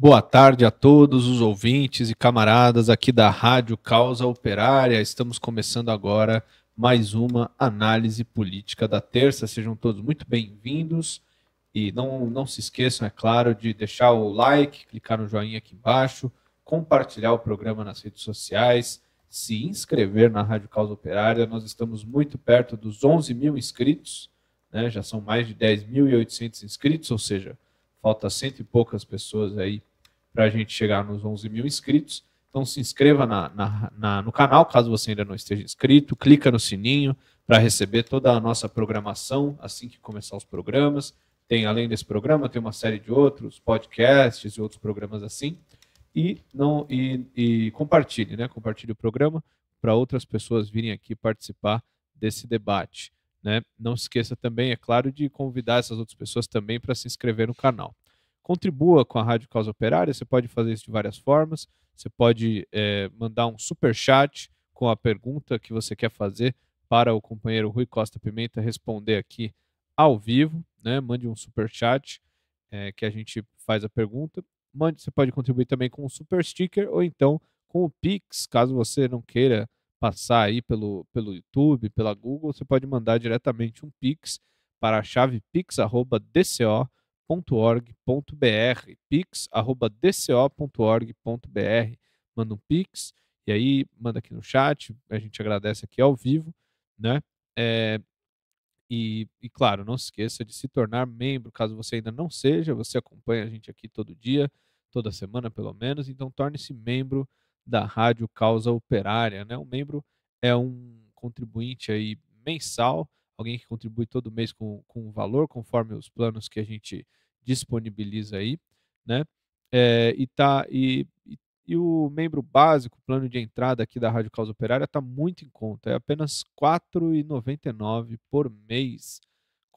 Boa tarde a todos os ouvintes e camaradas aqui da Rádio Causa Operária. Estamos começando agora mais uma análise política da terça. Sejam todos muito bem-vindos e não, não se esqueçam, é claro, de deixar o like, clicar no joinha aqui embaixo, compartilhar o programa nas redes sociais, se inscrever na Rádio Causa Operária. Nós estamos muito perto dos 11 mil inscritos, né? já são mais de 10.800 inscritos, ou seja, falta cento e poucas pessoas aí para a gente chegar nos 11 mil inscritos. Então se inscreva na, na, na, no canal, caso você ainda não esteja inscrito, clica no sininho para receber toda a nossa programação assim que começar os programas. Tem, além desse programa, tem uma série de outros, podcasts e outros programas assim. E, não, e, e compartilhe, né? Compartilhe o programa para outras pessoas virem aqui participar desse debate. Né? Não se esqueça também, é claro, de convidar essas outras pessoas também para se inscrever no canal. Contribua com a Rádio Causa Operária, você pode fazer isso de várias formas. Você pode é, mandar um super chat com a pergunta que você quer fazer para o companheiro Rui Costa Pimenta responder aqui ao vivo, né? Mande um super chat é, que a gente faz a pergunta. Mande, você pode contribuir também com um super sticker ou então com o Pix, caso você não queira passar aí pelo, pelo YouTube, pela Google, você pode mandar diretamente um Pix para a chave pix@dco pix.org.br, pix.dco.org.br. Manda um pix e aí manda aqui no chat, a gente agradece aqui ao vivo, né? É, e, e, claro, não se esqueça de se tornar membro, caso você ainda não seja, você acompanha a gente aqui todo dia, toda semana pelo menos, então torne-se membro da Rádio Causa Operária, né? O membro é um contribuinte aí mensal alguém que contribui todo mês com, com um valor, conforme os planos que a gente disponibiliza aí, né? É, e, tá, e, e, e, o membro básico, o plano de entrada aqui da Rádio Causa Operária, está muito em conta. É apenas R$ 4,99 por mês.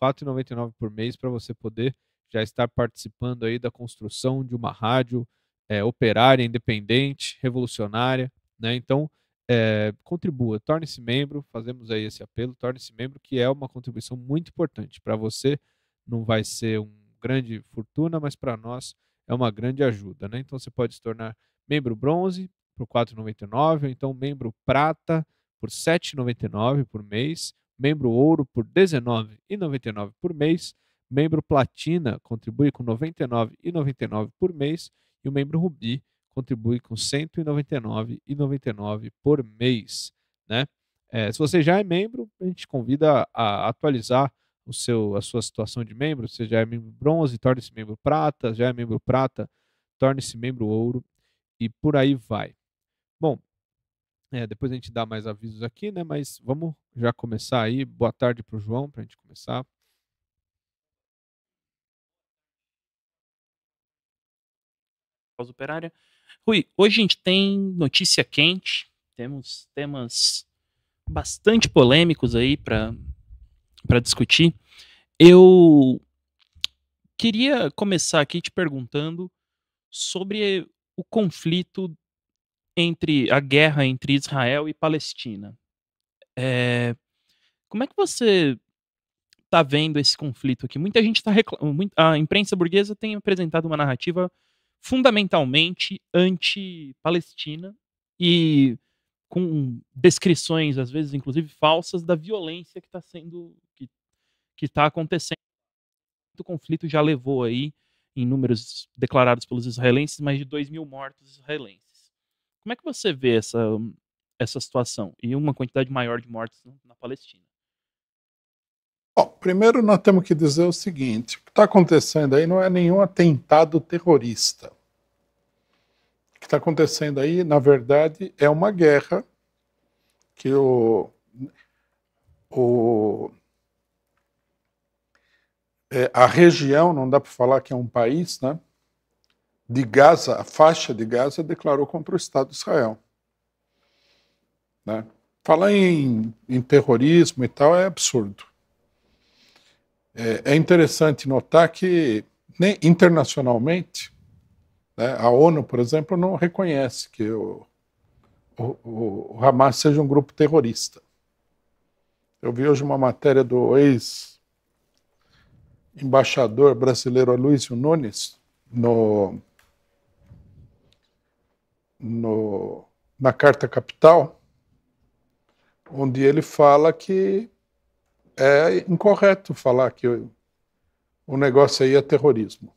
R$ 4,99 por mês para você poder já estar participando aí da construção de uma rádio é, operária, independente, revolucionária. Né? Então, é, contribua, torne-se membro, fazemos aí esse apelo, torne-se membro, que é uma contribuição muito importante. Para você não vai ser uma grande fortuna, mas para nós é uma grande ajuda. Né? Então você pode se tornar membro bronze por R$ 4,99, ou então membro prata por R$ 7,99 por mês, membro ouro por R$ 19,99 por mês, membro platina contribui com R$ 99,99 por mês e o membro rubi contribui com R$ 199,99 por mês. Né? É, se você já é membro, a gente convida a atualizar o seu, a sua situação de membro. Se você já é membro bronze, torne-se membro prata. Já é membro prata, torne-se membro ouro. E por aí vai. Bom, é, depois a gente dá mais avisos aqui, né? Mas vamos já começar aí. Boa tarde para o João, para a gente começar. Operária. Rui, hoje a gente tem notícia quente, temos temas bastante polêmicos aí para discutir. Eu queria começar aqui te perguntando sobre o conflito entre a guerra entre Israel e Palestina. É, como é que você está vendo esse conflito aqui? Muita gente está reclamando, a imprensa burguesa tem apresentado uma narrativa fundamentalmente anti-Palestina e com descrições, às vezes inclusive falsas, da violência que está sendo que está acontecendo. O conflito já levou aí, em números declarados pelos israelenses, mais de 2 mil mortos israelenses. Como é que você vê essa, essa situação e uma quantidade maior de mortos na Palestina? Bom, primeiro nós temos que dizer o seguinte: o que está acontecendo aí não é nenhum atentado terrorista. O que está acontecendo aí, na verdade, é uma guerra que o, o é, a região, não dá para falar que é um país, né? De Gaza, a faixa de Gaza declarou contra o Estado de Israel. Né? Falar em, em terrorismo e tal é absurdo. É, é, interessante notar que, né, internacionalmente, né, a ONU, por exemplo, não reconhece que o, o, o Hamas seja um grupo terrorista. Eu vi hoje uma matéria do ex-embaixador brasileiro Aloysio Nunes no, no, na Carta Capital, onde ele fala que é incorreto falar que o negócio aí é terrorismo.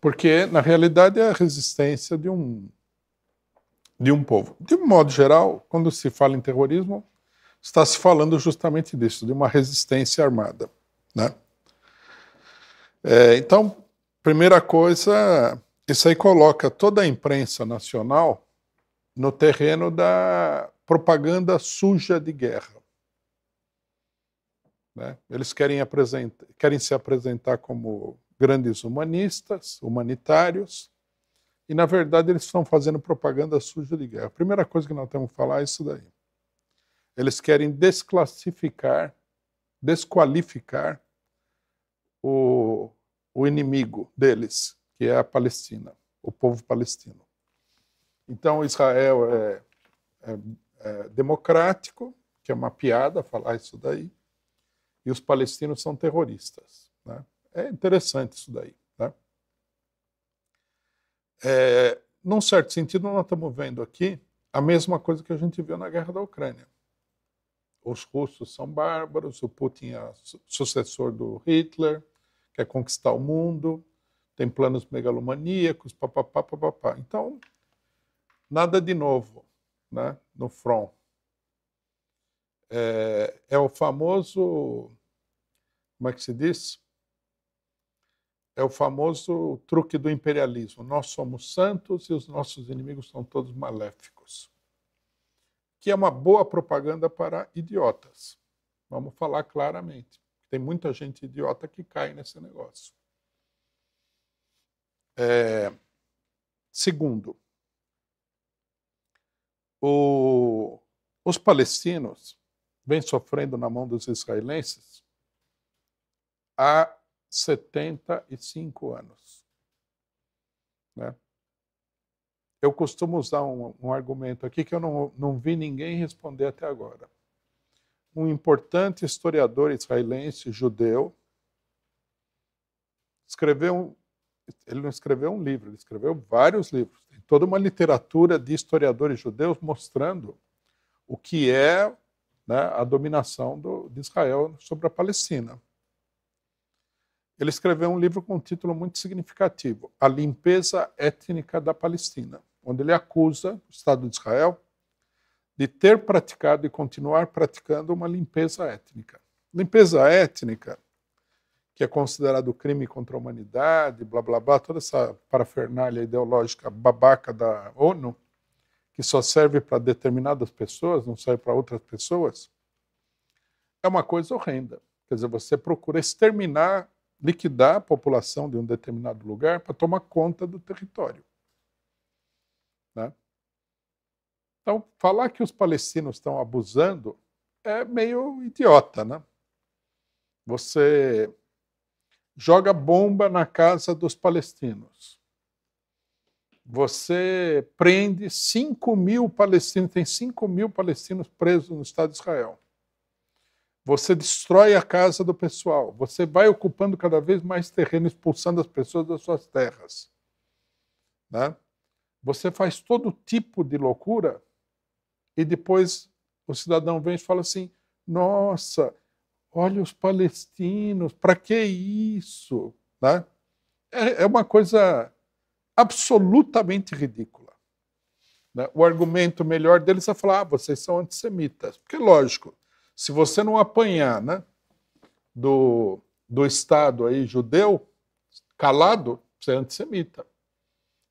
Porque, na realidade, é a resistência de um, de um povo. De um modo geral, quando se fala em terrorismo, está se falando justamente disso, de uma resistência armada. Né? É, então, primeira coisa, isso aí coloca toda a imprensa nacional no terreno da propaganda suja de guerra. Né? Eles querem, querem se apresentar como grandes humanistas, humanitários, e na verdade eles estão fazendo propaganda suja de guerra. A primeira coisa que nós temos que falar é isso daí. Eles querem desclassificar, desqualificar o, o inimigo deles, que é a Palestina, o povo palestino. Então, Israel é, é, é democrático, que é uma piada falar isso daí e os palestinos são terroristas. Né? É interessante isso daí. Né? É, num certo sentido, nós estamos vendo aqui a mesma coisa que a gente viu na guerra da Ucrânia. Os russos são bárbaros, o Putin é sucessor do Hitler, quer conquistar o mundo, tem planos megalomaníacos, papapá, papapá. Então, nada de novo né, no front é, é o famoso, como é que se diz? É o famoso truque do imperialismo. Nós somos santos e os nossos inimigos são todos maléficos. Que é uma boa propaganda para idiotas. Vamos falar claramente. Tem muita gente idiota que cai nesse negócio. É, segundo, o, os palestinos vem sofrendo na mão dos israelenses há 75 anos. Né? Eu costumo usar um, um, argumento aqui que eu não, não vi ninguém responder até agora. Um importante historiador israelense judeu escreveu, ele não escreveu um livro, ele escreveu vários livros. Tem toda uma literatura de historiadores judeus mostrando o que é né, a dominação do, de Israel sobre a Palestina. Ele escreveu um livro com um título muito significativo, A Limpeza Étnica da Palestina, onde ele acusa o Estado de Israel de ter praticado e continuar praticando uma limpeza étnica. Limpeza étnica, que é considerado crime contra a humanidade, blá blá blá, toda essa parafernália ideológica babaca da ONU, que só serve para determinadas pessoas, não serve para outras pessoas, é uma coisa horrenda. Quer dizer, você procura exterminar, liquidar a população de um determinado lugar para tomar conta do território. Né? Então, falar que os palestinos estão abusando é meio idiota, né? Você joga bomba na casa dos palestinos você prende 5 mil palestinos, tem 5 mil palestinos presos no Estado de Israel. Você destrói a casa do pessoal, você vai ocupando cada vez mais terreno, expulsando as pessoas das suas terras. Né? Você faz todo tipo de loucura e depois o cidadão vem e fala assim: nossa, olha os palestinos, para que isso? Né? É, é uma coisa absolutamente ridícula. Né? O argumento melhor deles é falar: ah, vocês são antissemitas. Porque, lógico, se você não apanhar né, do, do Estado aí, judeu, calado, você é antissemita.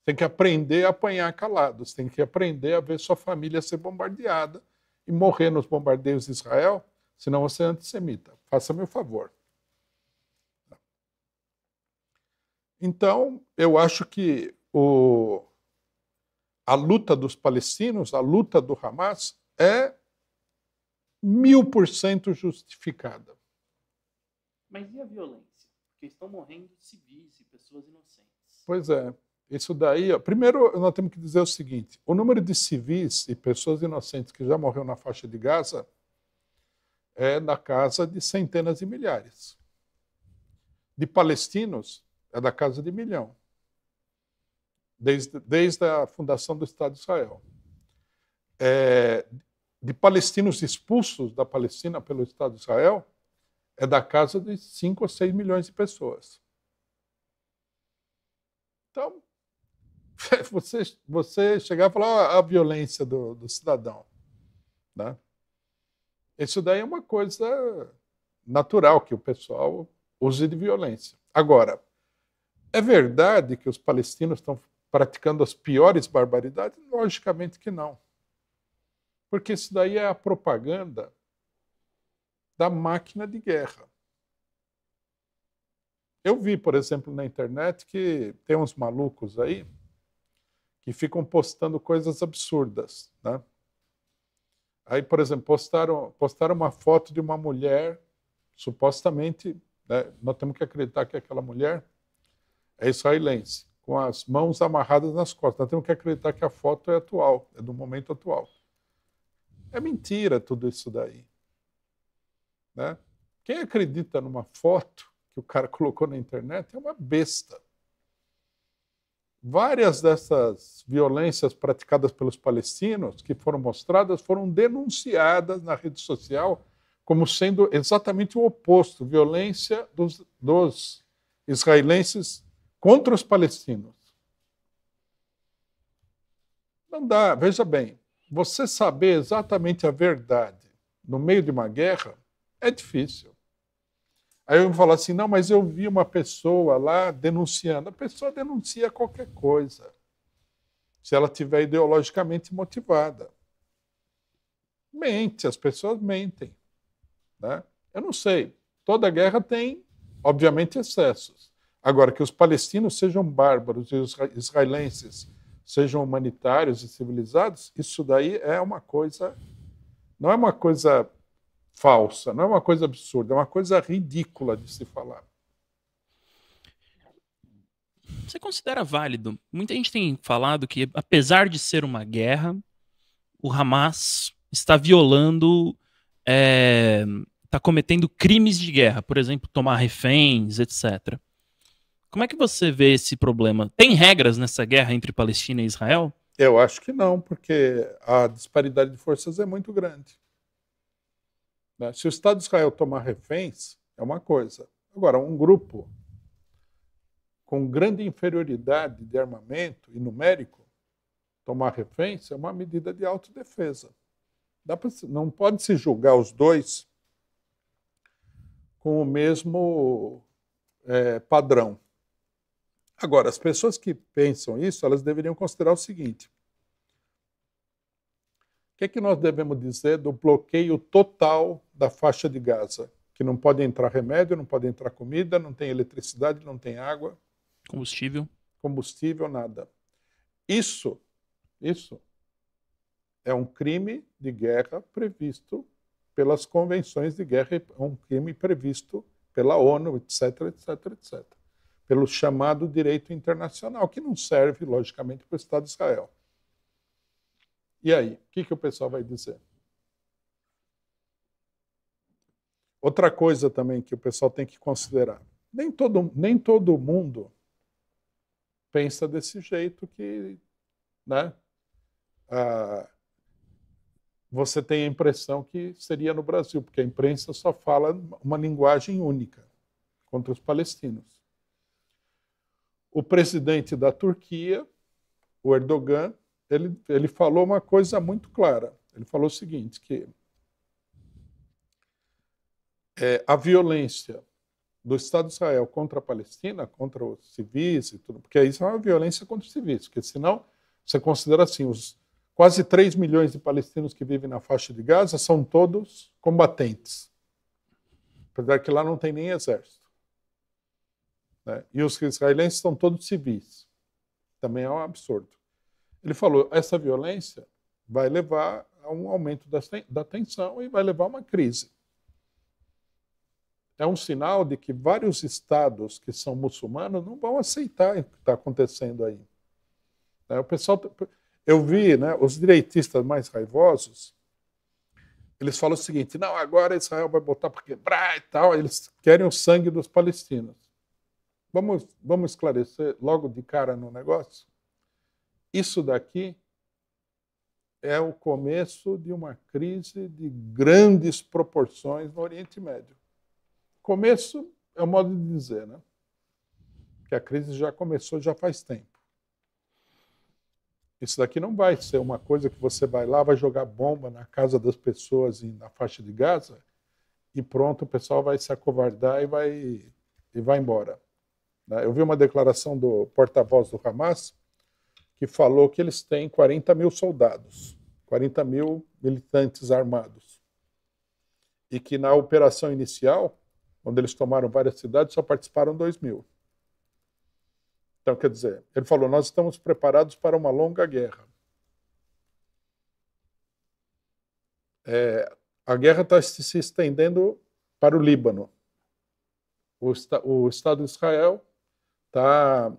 Tem que aprender a apanhar calado, você tem que aprender a ver sua família ser bombardeada e morrer nos bombardeios de Israel, senão você é antissemita. Faça-me o favor. Então, eu acho que o, a luta dos palestinos, a luta do Hamas, é mil por cento justificada. Mas e a violência? Porque estão morrendo civis e pessoas inocentes. Pois é. Isso daí, ó, primeiro nós temos que dizer o seguinte: o número de civis e pessoas inocentes que já morreram na faixa de Gaza é da casa de centenas de milhares. De palestinos é da casa de milhão desde, desde a fundação do Estado de Israel, é, de palestinos expulsos da Palestina pelo Estado de Israel, é da casa de 5 ou 6 milhões de pessoas. Então, você, você chegar e falar a violência do, do cidadão. Né? Isso daí é uma coisa natural que o pessoal use de violência. Agora, é verdade que os palestinos estão praticando as piores barbaridades? Logicamente que não. Porque isso daí é a propaganda da máquina de guerra. Eu vi, por exemplo, na internet que tem uns malucos aí que ficam postando coisas absurdas, né? Aí, por exemplo, postaram, postaram uma foto de uma mulher, supostamente, né, nós temos que acreditar que aquela mulher é israelense com as mãos amarradas nas costas. Nós temos que acreditar que a foto é atual, é do momento atual. É mentira tudo isso daí. Né? Quem acredita numa foto que o cara colocou na internet é uma besta. Várias dessas violências praticadas pelos palestinos que foram mostradas foram denunciadas na rede social como sendo exatamente o oposto violência dos, dos israelenses contra os palestinos. Não dá, veja bem, você saber exatamente a verdade no meio de uma guerra é difícil. Aí eu vou falar assim: não, mas eu vi uma pessoa lá denunciando. A pessoa denuncia qualquer coisa, se ela tiver ideologicamente motivada. Mente, as pessoas mentem. Né? Eu não sei. Toda guerra tem, obviamente, excessos. Agora, que os palestinos sejam bárbaros e os israelenses sejam humanitários e civilizados, isso daí é uma coisa. Não é uma coisa falsa, não é uma coisa absurda, é uma coisa ridícula de se falar. Você considera válido? Muita gente tem falado que, apesar de ser uma guerra, o Hamas está violando, está eh, é, cometendo crimes de guerra, por exemplo, tomar reféns, etc. Como é que você vê esse problema? Tem regras nessa guerra entre Palestina e Israel? Eu acho que não, porque a disparidade de forças é muito grande. Né? Se o Estado de Israel tomar reféns, é uma coisa. Agora, um grupo com grande inferioridade de armamento e numérico tomar reféns é uma medida de autodefesa. Dá pra, não pode se julgar os dois com o mesmo é, padrão. Agora, as pessoas que pensam isso, elas deveriam considerar o seguinte: o que é que nós devemos dizer do bloqueio total da faixa de Gaza? Que não pode entrar remédio, não pode entrar comida, não tem eletricidade, não tem água. Combustível. Combustível, nada. Isso, isso é um crime de guerra previsto pelas convenções de guerra, é um crime previsto pela ONU, etc, etc, etc pelo chamado direito internacional, que não serve, logicamente, para o Estado de Israel. E aí, o que, que o pessoal vai dizer? Outra coisa também que o pessoal tem que considerar: nem todo, nem todo mundo pensa desse jeito que né, ah, você tem a impressão que seria no Brasil, porque a imprensa só fala uma linguagem única contra os palestinos o presidente da Turquia, o Erdogan, ele, ele falou uma coisa muito clara. Ele falou o seguinte, que é, a violência do Estado de Israel contra a Palestina, contra os civis e tudo, porque isso é uma violência contra os civis, porque senão você considera assim, os quase 3 milhões de palestinos que vivem na faixa de Gaza são todos combatentes. Apesar que lá não tem nem exército. Né? E os israelenses estão todos civis. Também é um absurdo. Ele falou: essa violência vai levar a um aumento da tensão e vai levar a uma crise. É um sinal de que vários estados que são muçulmanos não vão aceitar o que está acontecendo aí. Né? O pessoal, tá, eu vi, né, os direitistas mais raivosos, eles falam o seguinte: não, agora Israel vai botar para quebrar e tal. Eles querem o sangue dos palestinos. Vamos, vamos esclarecer logo de cara no negócio? Isso daqui é o começo de uma crise de grandes proporções no Oriente Médio. Começo é o modo de dizer, né? Que a crise já começou já faz tempo. Isso daqui não vai ser uma coisa que você vai lá, vai jogar bomba na casa das pessoas e na faixa de Gaza e pronto, o pessoal vai se acovardar e vai e vai embora. Né? Eu vi uma declaração do porta-voz do Hamas que falou que eles têm 40 mil soldados, 40 mil militantes armados. E que na operação inicial, quando eles tomaram várias cidades, só participaram 2 mil. Então, quer dizer, ele falou: nós estamos preparados para uma longa guerra. É, a guerra está se estendendo para o Líbano. O, o Estado de Israel está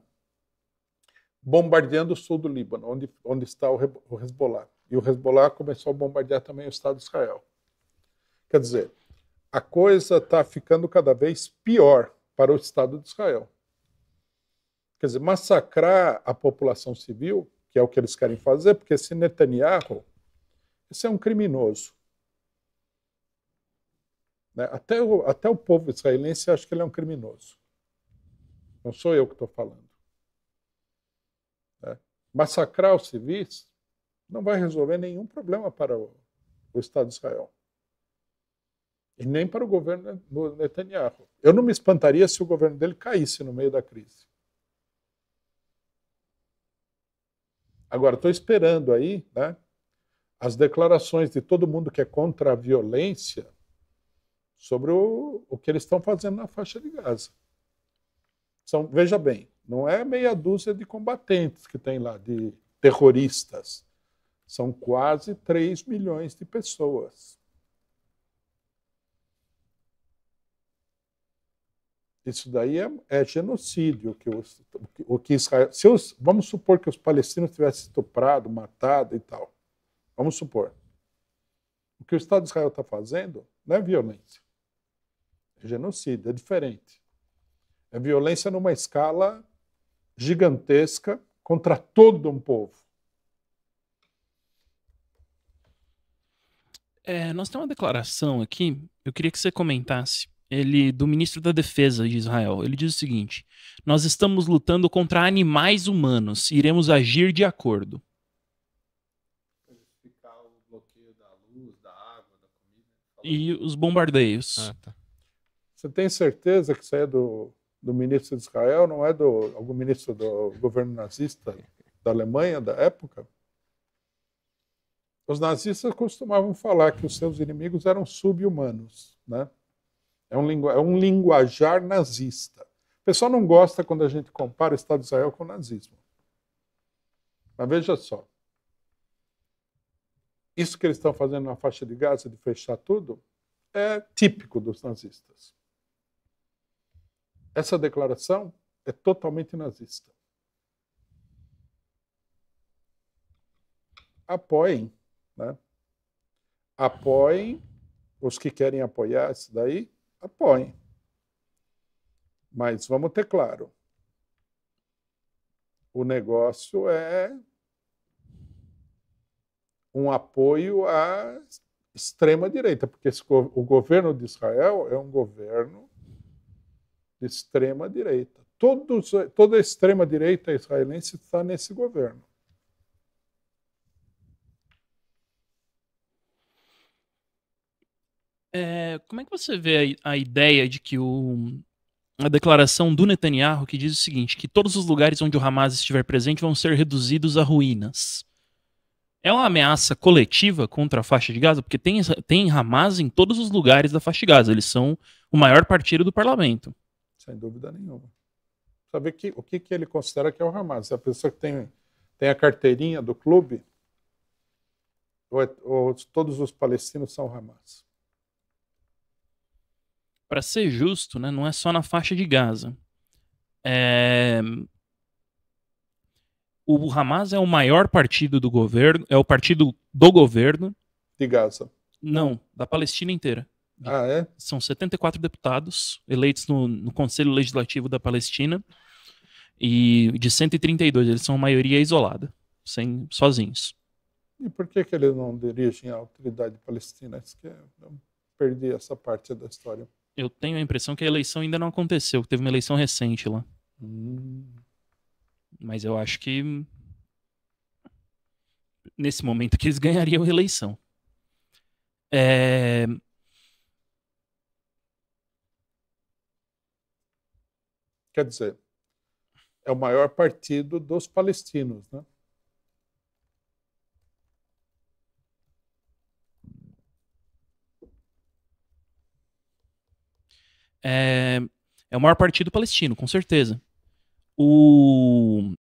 bombardeando o sul do Líbano, onde, onde está o, Hezbollah. E o Hezbollah começou a bombardear também o Estado de Israel. Quer dizer, a coisa está ficando cada vez pior para o Estado de Israel. Quer dizer, massacrar a população civil, que é o que eles querem fazer, porque esse Netanyahu, esse é um criminoso. Né? Até o, até o povo israelense acha que ele é um criminoso. Não sou eu que estou falando. É. Massacrar os civis não vai resolver nenhum problema para o, o Estado de Israel. E nem para o governo Netanyahu. Eu não me espantaria se o governo dele caísse no meio da crise. Agora, estou esperando aí né, as declarações de todo mundo que é contra a violência sobre o, o que eles estão fazendo na faixa de Gaza. São, veja bem, não é meia dúzia de combatentes que tem lá, de terroristas. São quase 3 milhões de pessoas. Isso daí é, é genocídio. Que os, o que Israel, se os, vamos supor que os palestinos tivessem estuprado, matado e tal. Vamos supor. O que o Estado de Israel está fazendo não é violência, é genocídio, é diferente. É violência numa escala gigantesca contra todo um povo. É, nós temos uma declaração aqui, eu queria que você comentasse. Ele, do ministro da Defesa de Israel, ele diz o seguinte: Nós estamos lutando contra animais humanos e iremos agir de acordo. E os bombardeios. Ah, tá. Você tem certeza que isso é do do ministro de Israel, não é do algum ministro do governo nazista da Alemanha da época. Os nazistas costumavam falar que os seus inimigos eram subhumanos, né? É um, lingu, é um linguajar nazista. O pessoal não gosta quando a gente compara o Estado de Israel com o nazismo. Mas veja só. Isso que eles estão fazendo na faixa de Gaza, de fechar tudo, é típico dos nazistas. Essa declaração é totalmente nazista. Apoiem, né? Apoiem os que querem apoiar isso daí, apoiem. Mas vamos ter claro, o negócio é um apoio à extrema direita, porque o governo de Israel é um governo extrema direita. Todos, toda a extrema direita israelense está nesse governo. É, como é que você vê a, a ideia de que o, a declaração do Netanyahu que diz o seguinte: que todos os lugares onde o Hamas estiver presente vão ser reduzidos a ruínas. É uma ameaça coletiva contra a faixa de Gaza, porque tem, tem Hamas em todos os lugares da faixa de Gaza. Eles são o maior partido do parlamento sem dúvida nenhuma. Saber que, o que, que ele considera que é o Hamas. É a pessoa que tem, tem a carteirinha do clube, ou, é, ou todos os palestinos são Hamas. Para ser justo, né, não é só na faixa de Gaza. É... O Hamas é o maior partido do governo, é o partido do governo. De Gaza. Não, da Palestina inteira. Ah, é? São 74 deputados eleitos no, no Conselho Legislativo da Palestina. E de 132, eles são maioria isolada, sem, sozinhos. E por que, que eles não dirigem a autoridade palestina? Eu perdi essa parte da história. Eu tenho a impressão que a eleição ainda não aconteceu, que teve uma eleição recente lá. Hum. Mas eu acho que nesse momento que eles ganhariam a eleição. É... Quer dizer, é o maior partido dos palestinos, né? É, é o maior partido palestino, com certeza. O,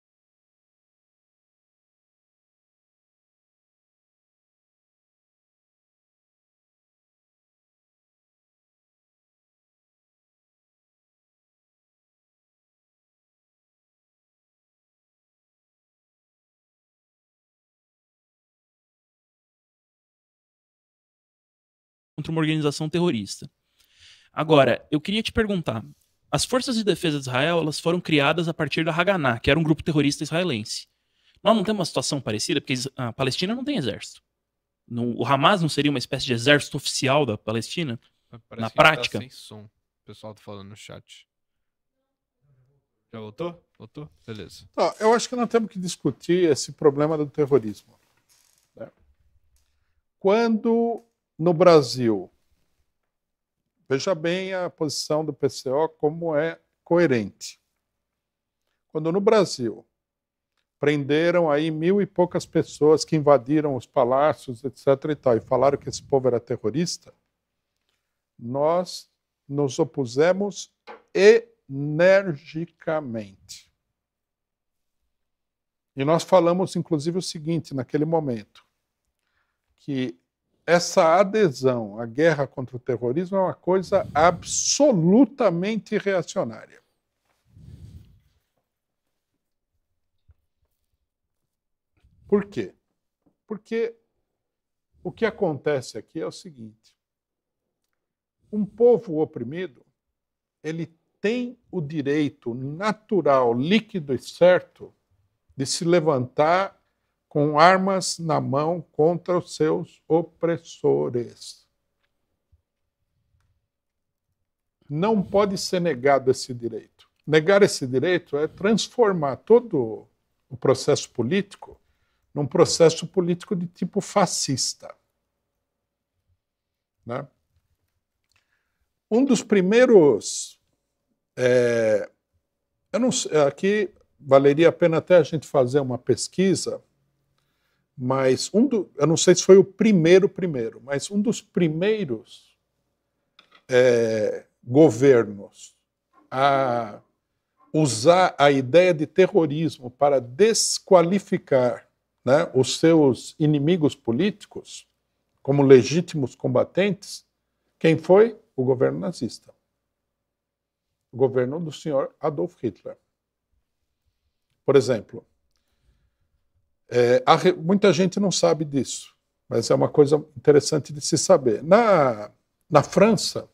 contra uma organização terrorista. Agora, eu queria te perguntar, as forças de defesa de Israel, elas foram criadas a partir da Haganah, que era um grupo terrorista israelense. Nós não temos uma situação parecida, porque a Palestina não tem exército. No, o Hamas não seria uma espécie de exército oficial da Palestina? Parece na tá prática. Tá sem som. O pessoal tá falando no chat. Já voltou? Voltou? Beleza. Tá, eu acho que nós temos que discutir esse problema do terrorismo. Né? Quando no Brasil. Veja bem a posição do PCO como é coerente. Quando no Brasil prenderam aí mil e poucas pessoas que invadiram os palácios, etc. e tal, e falaram que esse povo era terrorista, nós nos opusemos energicamente. E nós falamos, inclusive, o seguinte naquele momento: que essa adesão à guerra contra o terrorismo é uma coisa absolutamente reacionária. Por quê? Porque o que acontece aqui é o seguinte: um povo oprimido, ele tem o direito natural, líquido e certo de se levantar com armas na mão contra os seus opressores. Não pode ser negado esse direito. Negar esse direito é transformar todo o processo político num processo político de tipo fascista. Né? Um dos primeiros. É, eu não sei, aqui valeria a pena até a gente fazer uma pesquisa mas um do, eu não sei se foi o primeiro primeiro, mas um dos primeiros é, governos a usar a ideia de terrorismo para desqualificar né, os seus inimigos políticos como legítimos combatentes, quem foi? O governo nazista. O governo do senhor Adolf Hitler. Por exemplo, é, muita gente não sabe disso, mas é uma coisa interessante de se saber. Na, na França,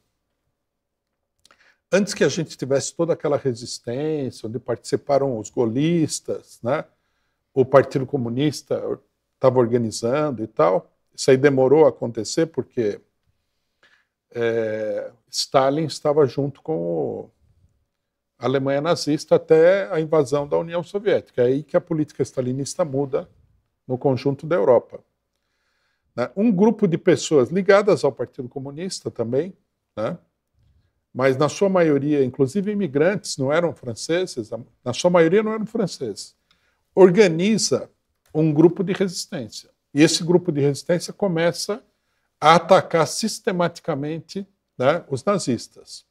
antes que a gente tivesse toda aquela resistência, onde participaram os golistas, né? o Partido Comunista estava organizando e tal, isso aí demorou a acontecer porque é, Stalin estava junto com o, Alemanha nazista até a invasão da União Soviética. É aí que a política estalinista muda no conjunto da Europa. Né? Um grupo de pessoas ligadas ao Partido Comunista também, né? mas na sua maioria, inclusive imigrantes, não eram franceses, na sua maioria não eram franceses, organiza um grupo de resistência. E esse grupo de resistência começa a atacar sistematicamente né, os nazistas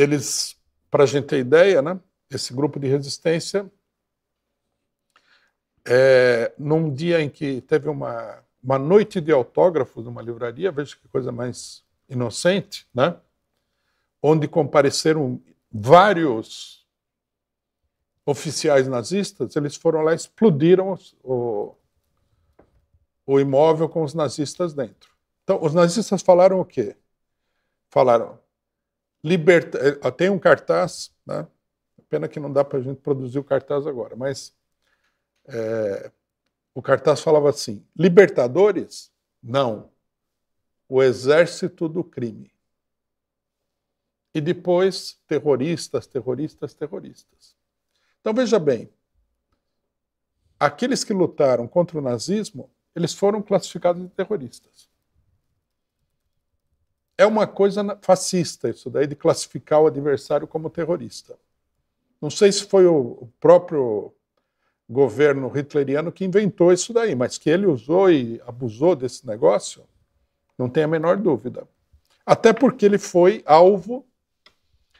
eles, para a gente ter ideia, né, esse grupo de resistência, é, num dia em que teve uma, uma noite de autógrafos numa livraria, veja que coisa mais inocente, né, onde compareceram vários oficiais nazistas, eles foram lá e explodiram o, o imóvel com os nazistas dentro. Então, os nazistas falaram o quê? Falaram, Liberta... Eh, tem um cartaz, né? pena que não dá para a gente produzir o cartaz agora, mas é... o cartaz falava assim: Libertadores? Não. O exército do crime. E depois, terroristas, terroristas, terroristas. Então veja bem: aqueles que lutaram contra o nazismo, eles foram classificados de terroristas é uma coisa fascista isso daí de classificar o adversário como terrorista. Não sei se foi o próprio governo hitleriano que inventou isso daí, mas que ele usou e abusou desse negócio, não tem a menor dúvida. Até porque ele foi alvo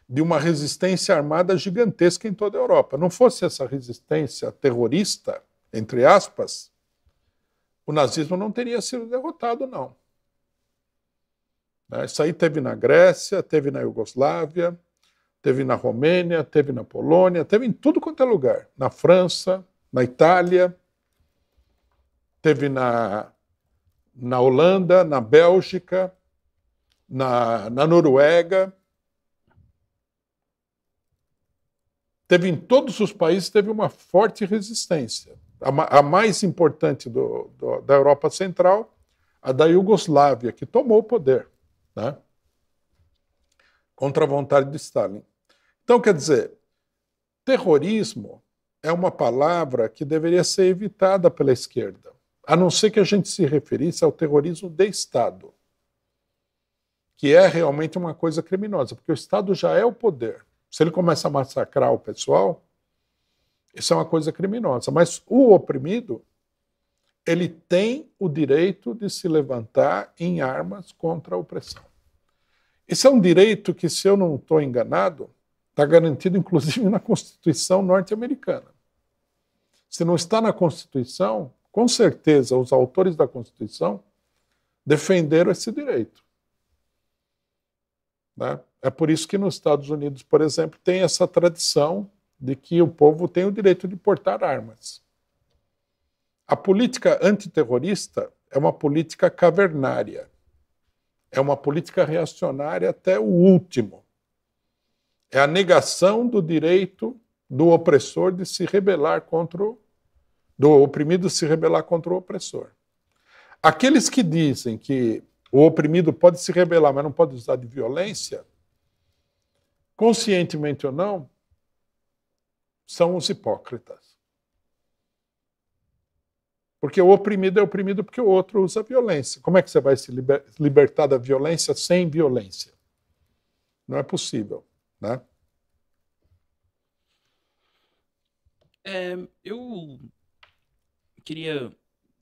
de uma resistência armada gigantesca em toda a Europa. Não fosse essa resistência terrorista, entre aspas, o nazismo não teria sido derrotado, não. Né? Isso aí teve na Grécia, teve na Iugoslávia, teve na Romênia, teve na Polônia, teve em tudo quanto é lugar. Na França, na Itália, teve na, na Holanda, na Bélgica, na, na Noruega. Teve em todos os países, teve uma forte resistência. A, a mais importante do, do, da Europa Central, a da Iugoslávia, que tomou o poder né? contra a vontade de Stalin. Então, quer dizer, terrorismo é uma palavra que deveria ser evitada pela esquerda, a não ser que a gente se referisse ao terrorismo de Estado, que é realmente uma coisa criminosa, porque o Estado já é o poder. Se ele começa a massacrar o pessoal, isso é uma coisa criminosa. Mas o oprimido, ele tem o direito de se levantar em armas contra a opressão. Esse é um direito que, se eu não estou enganado, está garantido inclusive na Constituição norte-americana. Se não está na Constituição, com certeza os autores da Constituição defenderam esse direito. Né? É por isso que nos Estados Unidos, por exemplo, tem essa tradição de que o povo tem o direito de portar armas. A política antiterrorista é uma política cavernária é uma política reacionária até o último. É a negação do direito do opressor de se rebelar contra o do oprimido se rebelar contra o opressor. Aqueles que dizem que o oprimido pode se rebelar, mas não pode usar de violência, conscientemente ou não, são os hipócritas. Porque o oprimido é oprimido porque o outro usa violência. Como é que você vai se liber libertar da violência sem violência? Não é possível, né? É, eu queria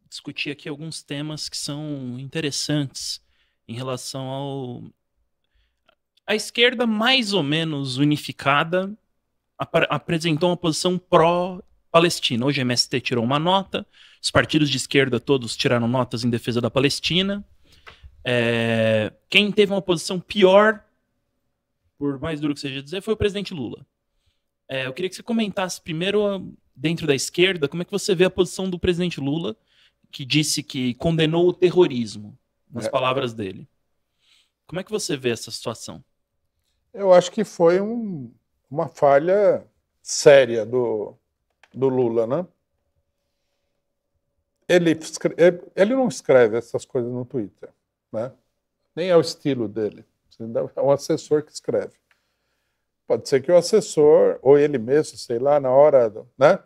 discutir aqui alguns temas que são interessantes em relação ao a esquerda mais ou menos unificada ap apresentou uma posição pró Palestina. Hoje a MST tirou uma nota, os partidos de esquerda todos tiraram notas em defesa da Palestina. É, quem teve uma posição pior, por mais duro que seja dizer, foi o presidente Lula. É, eu queria que você comentasse primeiro, ah, dentro da esquerda, como é que você vê a posição do presidente Lula, que disse que condenou o terrorismo, nas é. palavras dele. Como é que você vê essa situação? Eu acho que foi um, uma falha séria do, do Lula, né? Ele, é, ele não escreve essas coisas no Twitter, né? Nem é o estilo dele. É um assessor que escreve. Pode ser que o assessor, ou ele mesmo, sei lá, na hora, né?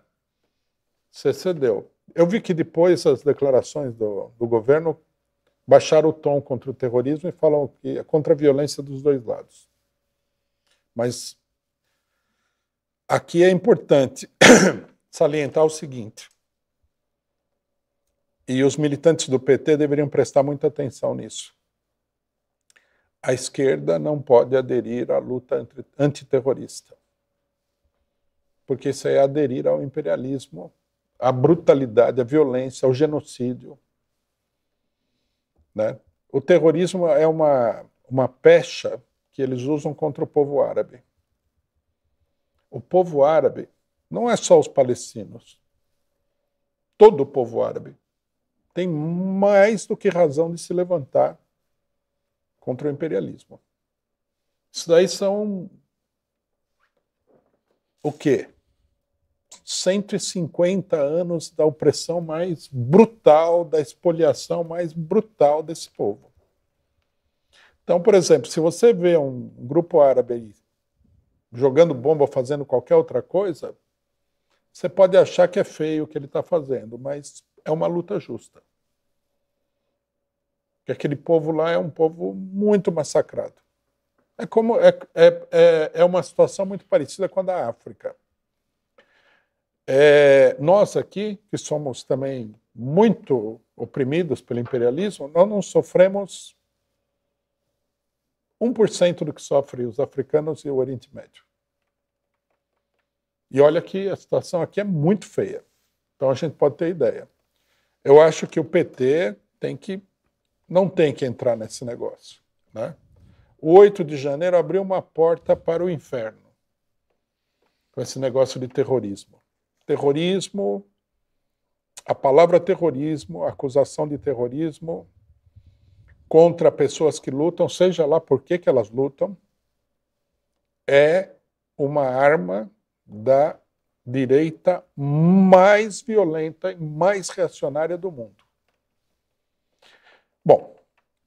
Se cedeu. Eu vi que depois as declarações do, do governo baixaram o tom contra o terrorismo e falam que é contra a violência dos dois lados. Mas aqui é importante salientar o seguinte, e os militantes do PT deveriam prestar muita atenção nisso. A esquerda não pode aderir à luta antiterrorista, porque isso é aderir ao imperialismo, à brutalidade, à violência, ao genocídio. Né? O terrorismo é uma, uma pecha que eles usam contra o povo árabe. O povo árabe não é só os palestinos. Todo o povo árabe tem mais do que razão de se levantar contra o imperialismo. Isso daí são o quê? 150 anos da opressão mais brutal, da expoliação mais brutal desse povo. Então, por exemplo, se você vê um grupo árabe jogando bomba fazendo qualquer outra coisa, você pode achar que é feio o que ele está fazendo, mas é uma luta justa. Porque aquele povo lá é um povo muito massacrado. É, como, é, é, é, é uma situação muito parecida com a da África. É, nós aqui, que somos também muito oprimidos pelo imperialismo, nós não sofremos 1% do que sofrem os africanos e o Oriente Médio. E olha que a situação aqui é muito feia. Então a gente pode ter ideia. Eu acho que o PT tem que não tem que entrar nesse negócio, né? O 8 de janeiro abriu uma porta para o inferno com esse negócio de terrorismo. Terrorismo, a palavra terrorismo, acusação de terrorismo contra pessoas que lutam, seja lá por que, que elas lutam, é uma arma da direita mais violenta e mais reacionária do mundo. Bom,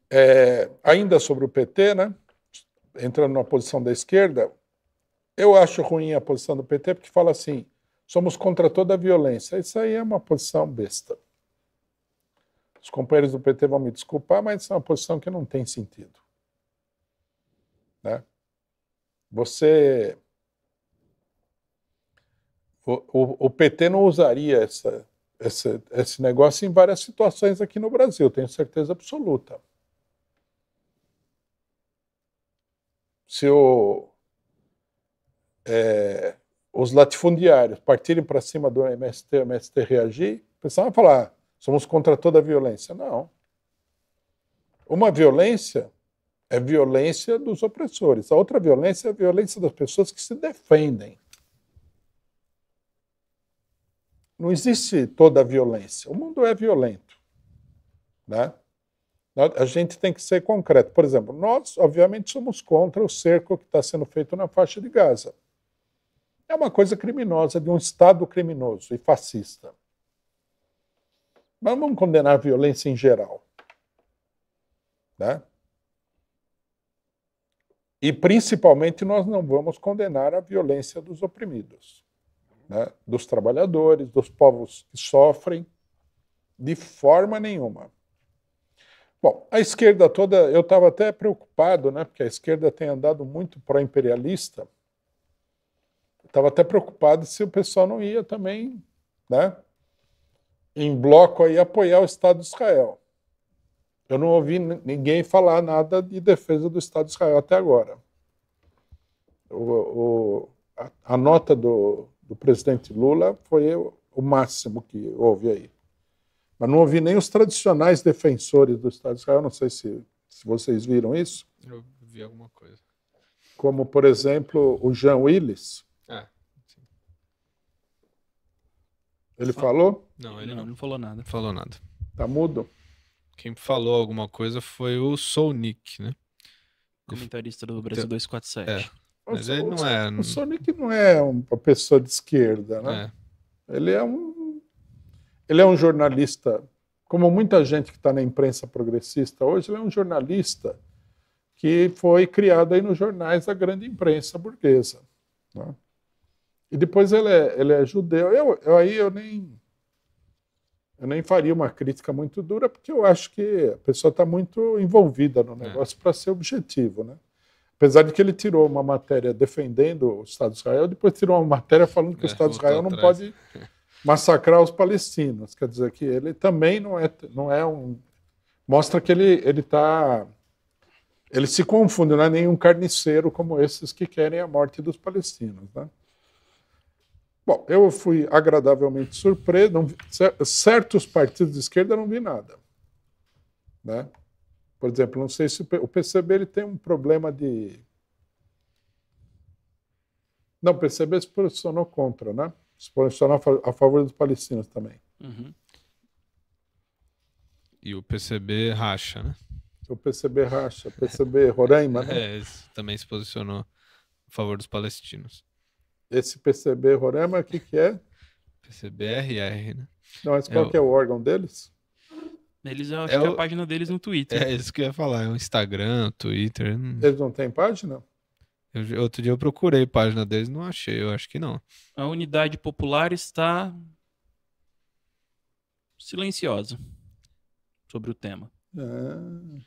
é, ainda sobre o PT, né, entrando na posição da esquerda, eu acho ruim a posição do PT porque fala assim: somos contra toda a violência. Isso aí é uma posição besta. Os companheiros do PT vão me desculpar, mas é uma posição que não tem sentido. Né? Você o, o, PT não usaria essa, essa, esse negócio em várias situações aqui no Brasil, tenho certeza absoluta. Se o, é, os latifundiários partirem para cima do MST, o MST reagir, o pessoal vai falar: ah, somos contra toda a violência. Não. Uma violência é violência dos opressores, a outra violência é a violência das pessoas que se defendem. não existe toda a violência. O mundo é violento. Né? A gente tem que ser concreto. Por exemplo, nós, obviamente, somos contra o cerco que está sendo feito na faixa de Gaza. É uma coisa criminosa, de um Estado criminoso e fascista. Mas vamos condenar a violência em geral. Né? E, principalmente, nós não vamos condenar a violência dos oprimidos né, dos trabalhadores, dos povos que sofrem, de forma nenhuma. Bom, a esquerda toda, eu estava até preocupado, né, porque a esquerda tem andado muito pró-imperialista. Estava até preocupado se o pessoal não ia também, né, em bloco aí apoiar o Estado de Israel. Eu não ouvi ninguém falar nada de defesa do Estado de Israel até agora. O, o, a, a, nota do, do presidente Lula foi o máximo que houve aí. Mas não ouvi nem os tradicionais defensores do Estado de Israel, não sei se, se vocês viram isso. Eu vi alguma coisa. Como, por exemplo, o Jean Willis. Ah, sim. Ele falou? Não, ele não, não falou nada. Falou nada. Tá mudo? Quem falou alguma coisa foi o Sonic, Nick, né? Comentarista do Brasil 247. Então, é. Mas o, ele não é. O Sonic não é uma pessoa de esquerda, né? É. Ele é um. Ele é um jornalista, como muita gente que está na imprensa progressista hoje, ele é um jornalista que foi criado aí nos jornais da grande imprensa burguesa. Né? E depois ele é, ele é judeu. Eu, eu, aí eu nem eu nem faria uma crítica muito dura, porque eu acho que a pessoa está muito envolvida no é. negócio é. para ser objetivo, né? Apesar de que ele tirou uma matéria defendendo o Estado de Israel, depois tirou uma matéria falando que é, o Estado de Israel não atrás. pode massacrar os palestinos. Quer dizer que ele também não é, não é um. Mostra que ele está. Ele tá, ele se confunde, não é nenhum carniceiro como esses que querem a morte dos palestinos. Né? Bom, eu fui agradavelmente surpreso. Vi, certos partidos de esquerda não vi nada. Né? Por exemplo, não sei se o PCB ele tem um problema de. Não, o PCB se é posicionou contra, né? Se posicionou a favor dos palestinos também. Uhum. E o PCB racha, né? O PCB racha, o PCB Roraima, né? É, também se posicionou a favor dos palestinos. Esse PCB Roraima, o que, que é? PCBRR, né? Não, mas qual é, que é o órgão deles? Eles, eu acho é que o... a página deles no Twitter. É, é isso que eu ia falar, é o Instagram, Twitter. Eles hum. não têm página? Eu, outro dia eu procurei a página deles, não achei, eu acho que não. A unidade popular está silenciosa sobre o tema. Ah.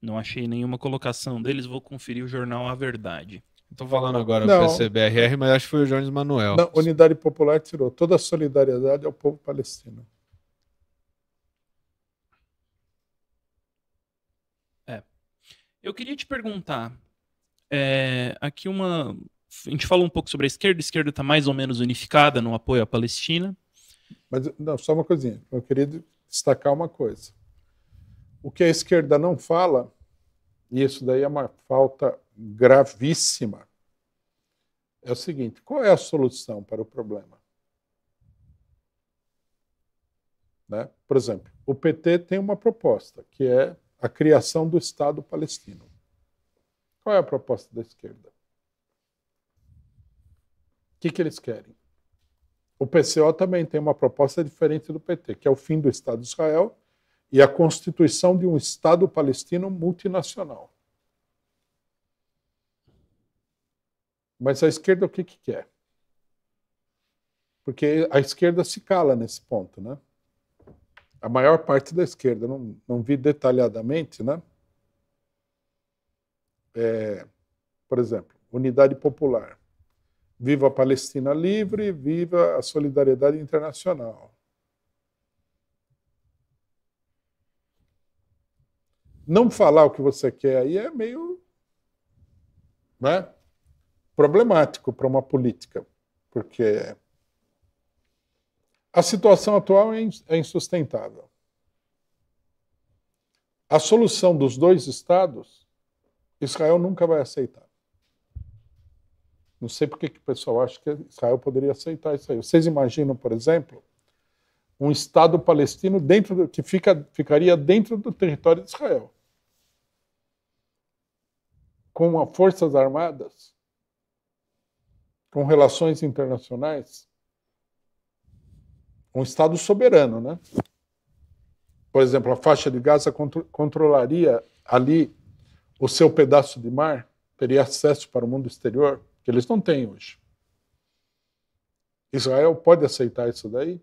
Não achei nenhuma colocação deles, vou conferir o jornal A Verdade. Estou falando agora do PCBRR, mas acho que foi o Jones Manuel. Não, Unidade Popular tirou toda a solidariedade ao povo palestino. Eu queria te perguntar, é, aqui uma, a gente falou um pouco sobre a esquerda, a esquerda está mais ou menos unificada no apoio à Palestina. Mas não, só uma coisinha. Eu queria destacar uma coisa. O que a esquerda não fala, e isso daí é uma falta gravíssima, é o seguinte: qual é a solução para o problema? Né? Por exemplo, o PT tem uma proposta que é a criação do Estado palestino. Qual é a proposta da esquerda? O que, que eles querem? O PCO também tem uma proposta diferente do PT, que é o fim do Estado de Israel e a constituição de um Estado palestino multinacional. Mas a esquerda o que, que quer? Porque a esquerda se cala nesse ponto, né? a maior parte da esquerda, não, não vi detalhadamente, né? É, por exemplo, Unidade Popular. Viva a Palestina livre, viva a solidariedade internacional. Não falar o que você quer aí é meio né, problemático para uma política, porque a situação atual é, é insustentável. A solução dos dois estados, Israel nunca vai aceitar. Não sei por que o pessoal acha que Israel poderia aceitar isso aí. Vocês imaginam, por exemplo, um Estado palestino dentro do, que fica, ficaria dentro do território de Israel, com forças armadas, com relações internacionais, um Estado soberano. Né? Por exemplo, a faixa de Gaza contro controlaria ali o seu pedaço de mar, teria acesso para o mundo exterior, que eles não têm hoje. Israel pode aceitar isso daí?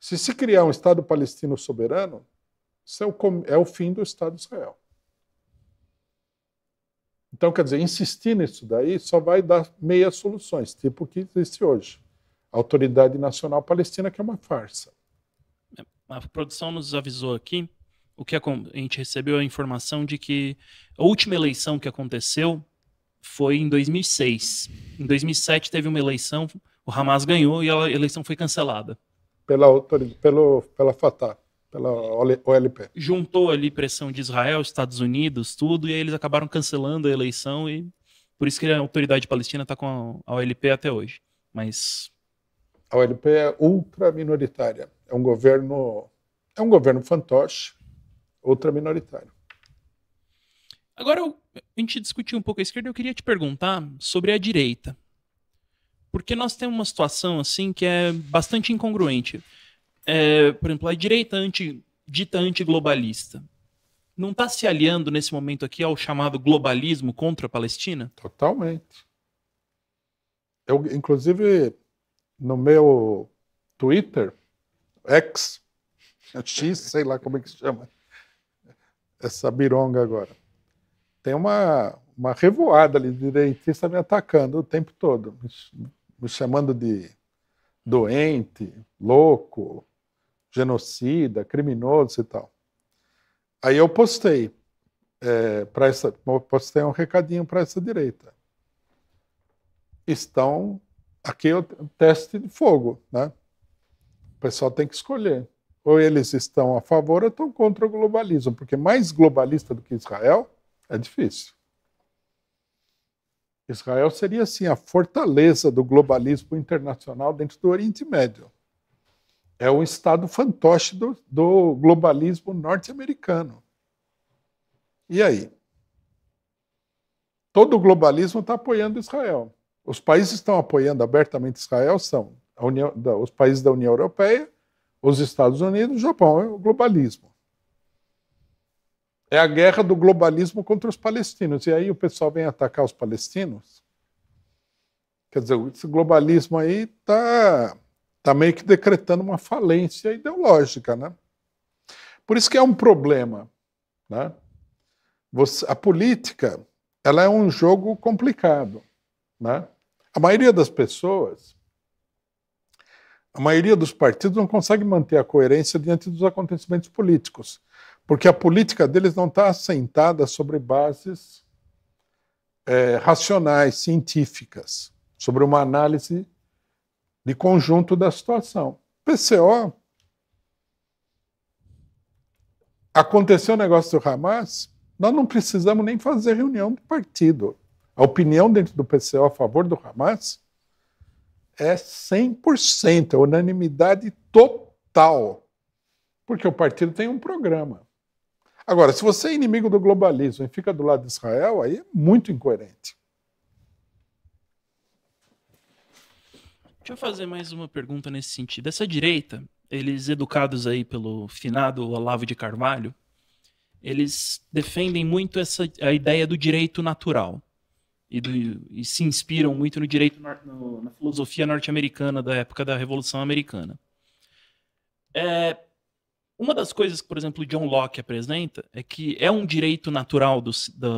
Se se criar um Estado palestino soberano, isso é o, é o fim do Estado de Israel. Então, quer dizer, insistir nisso daí só vai dar meias soluções, tipo o que existe hoje. Autoridade Nacional Palestina, que é uma farsa. É, a produção nos avisou aqui, o que a, a gente recebeu a informação de que a última eleição que aconteceu foi em 2006. Em 2007 teve uma eleição, o Hamas ganhou e a eleição foi cancelada. Pela, pelo, pela Fatah, pela OLP. Juntou ali pressão de Israel, Estados Unidos, tudo, e aí eles acabaram cancelando a eleição e por isso que a autoridade palestina está com a OLP até hoje. Mas a OLP é ultra minoritária. É um governo é um governo fantoche, ultra minoritário. Agora, a gente discutiu um pouco a esquerda, eu queria te perguntar sobre a direita. Porque nós temos uma situação assim que é bastante incongruente. É, por exemplo, a direita anti, dita antiglobalista não está se aliando nesse momento aqui ao chamado globalismo contra a Palestina? Totalmente. Eu, inclusive, no meu Twitter, X, X, sei lá como é que se chama, essa bironga agora. Tem uma, uma revoada ali de direitista me atacando o tempo todo, me chamando de doente, louco, genocida, criminoso e tal. Aí eu postei é, para essa, postei um recadinho para essa direita. Estão Aqui é o teste de fogo, né? O pessoal tem que escolher. Ou eles estão a favor ou estão contra o globalismo, porque mais globalista do que Israel é difícil. Israel seria assim a fortaleza do globalismo internacional dentro do Oriente Médio. É um estado fantoche do, do globalismo norte-americano. E aí? Todo o globalismo está apoiando Israel. Os países que estão apoiando abertamente Israel são União, da, os países da União Europeia, os Estados Unidos, o Japão, é o globalismo. É a guerra do globalismo contra os palestinos. E aí o pessoal vem atacar os palestinos. Quer dizer, esse globalismo aí está tá meio que decretando uma falência ideológica, né? Por isso que é um problema, né? Você, a política, ela é um jogo complicado. Né? A maioria das pessoas, a maioria dos partidos não consegue manter a coerência diante dos acontecimentos políticos, porque a política deles não está assentada sobre bases é, racionais, científicas, sobre uma análise de conjunto da situação. PCO aconteceu o negócio do Hamas, nós não precisamos nem fazer reunião do partido a opinião dentro do PCO a favor do Hamas é 100%, é unanimidade total. Porque o partido tem um programa. Agora, se você é inimigo do globalismo e fica do lado de Israel, aí é muito incoerente. Deixa eu fazer mais uma pergunta nesse sentido. Essa direita, eles educados aí pelo finado Olavo de Carvalho, eles defendem muito essa a ideia do direito natural e, do, e se inspiram muito no direito, no, na filosofia norte-americana da época da Revolução Americana. É, uma das coisas que, por exemplo, John Locke apresenta é que é um direito natural do, da,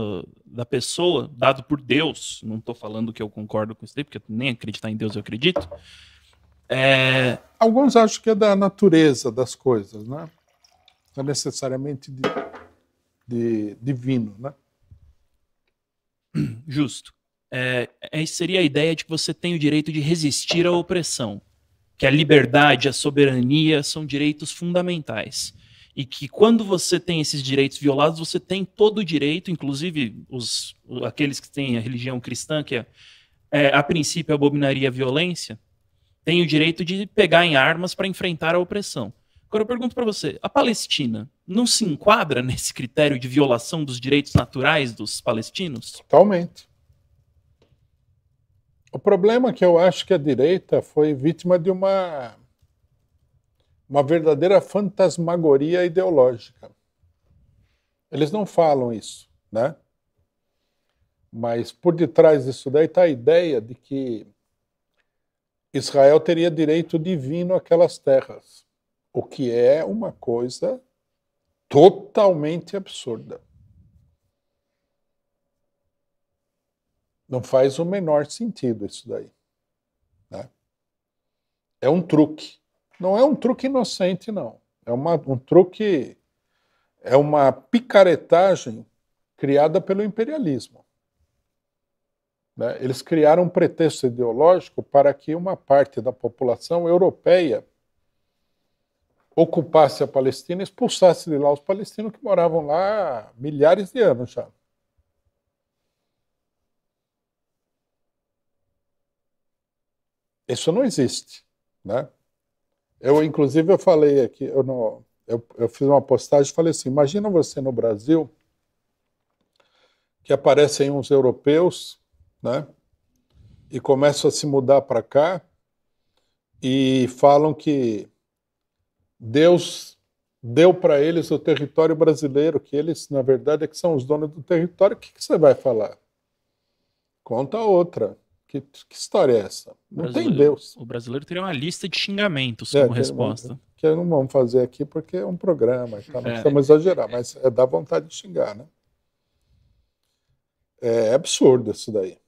da pessoa, dado por Deus, não estou falando que eu concordo com isso daí, porque nem acreditar em Deus eu acredito. É... Alguns acham que é da natureza das coisas, né? não é necessariamente de, de divino. Né? justo. É, é seria a ideia de que você tem o direito de resistir à opressão, que a liberdade, a soberania são direitos fundamentais. E que quando você tem esses direitos violados, você tem todo o direito, inclusive os, aqueles que têm a religião cristã, que é, é, a princípio abominaria a violência, tem o direito de pegar em armas para enfrentar a opressão. Agora eu pergunto para você, a Palestina não se enquadra nesse critério de violação dos direitos naturais dos palestinos? Totalmente. O problema é que eu acho que a direita foi vítima de uma uma verdadeira fantasmagoria ideológica. Eles não falam isso, né? Mas por detrás disso daí está a ideia de que Israel teria direito divino àquelas terras o que é uma coisa totalmente absurda. Não faz o menor sentido isso daí. Né? É um truque. Não é um truque inocente, não. É uma, um truque, é uma picaretagem criada pelo imperialismo. Né? Eles criaram um pretexto ideológico para que uma parte da população europeia ocupasse a Palestina, expulsasse de lá os palestinos que moravam lá há milhares de anos já. Isso não existe, né? Eu, inclusive, eu falei aqui, eu, não, eu, eu fiz uma postagem e falei assim, imagina você no Brasil que aparecem uns europeus, né? E começam a se mudar para cá e falam que Deus deu para eles o território brasileiro, que eles, na verdade, é que são os donos do território, o que, que você vai falar? Conta outra. Que, que história é essa? Não tem Deus. O brasileiro teria uma lista de xingamentos é, como resposta. Que, não vamos fazer aqui porque é um programa, então não é. precisamos exagerar, mas é, dá vontade de xingar, né? É absurdo isso daí.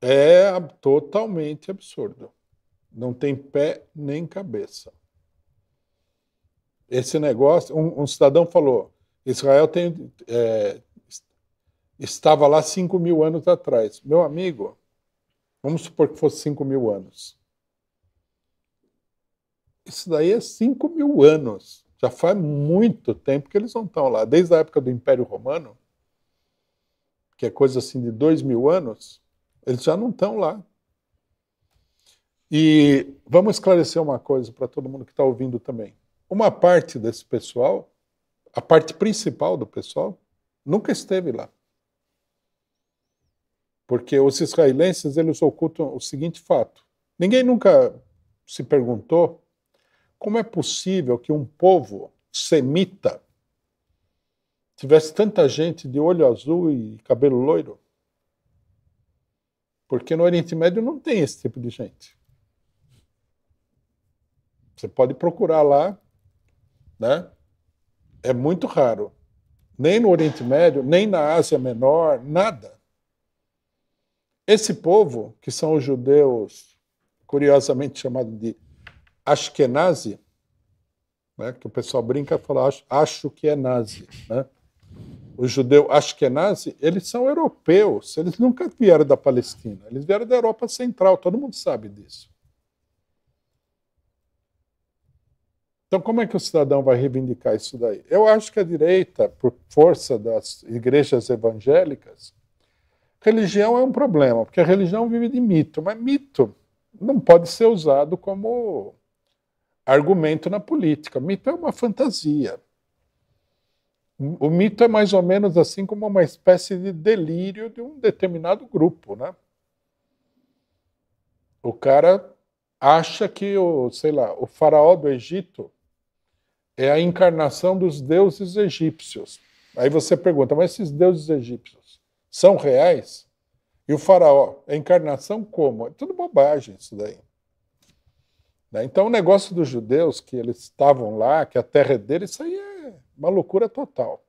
É totalmente absurdo. Não tem pé nem cabeça. Esse negócio, um, um cidadão falou, Israel tem, é, estava lá 5 mil anos atrás. Meu amigo, vamos supor que fosse 5 mil anos. Isso daí é 5 mil anos. Já faz muito tempo que eles não estão lá. Desde a época do Império Romano, que é coisa assim de 2 mil anos, eles já não estão lá. E vamos esclarecer uma coisa para todo mundo que está ouvindo também uma parte desse pessoal, a parte principal do pessoal, nunca esteve lá. Porque os israelenses, eles ocultam o seguinte fato. Ninguém nunca se perguntou como é possível que um povo semita tivesse tanta gente de olho azul e cabelo loiro. Porque no Oriente Médio não tem esse tipo de gente. Você pode procurar lá né? É muito raro. Nem no Oriente Médio, nem na Ásia Menor, nada. Esse povo, que são os judeus, curiosamente chamado de Ashkenazi, né, que o pessoal brinca e fala, acho, que é nazi. Né? O judeu Ashkenazi, eles são europeus, eles nunca vieram da Palestina, eles vieram da Europa Central, todo mundo sabe disso. Então, como é que o cidadão vai reivindicar isso daí? Eu acho que a direita, por força das igrejas evangélicas, religião é um problema, porque a religião vive de mito, mas mito não pode ser usado como argumento na política. Mito é uma fantasia. O mito é mais ou menos assim como uma espécie de delírio de um determinado grupo, né? O cara acha que o, sei lá, o faraó do Egito é a encarnação dos deuses egípcios. Aí você pergunta, mas esses deuses egípcios são reais? E o faraó, a encarnação como? É tudo bobagem isso daí. Né? Então o negócio dos judeus, que eles estavam lá, que a terra é deles, isso aí é uma loucura total.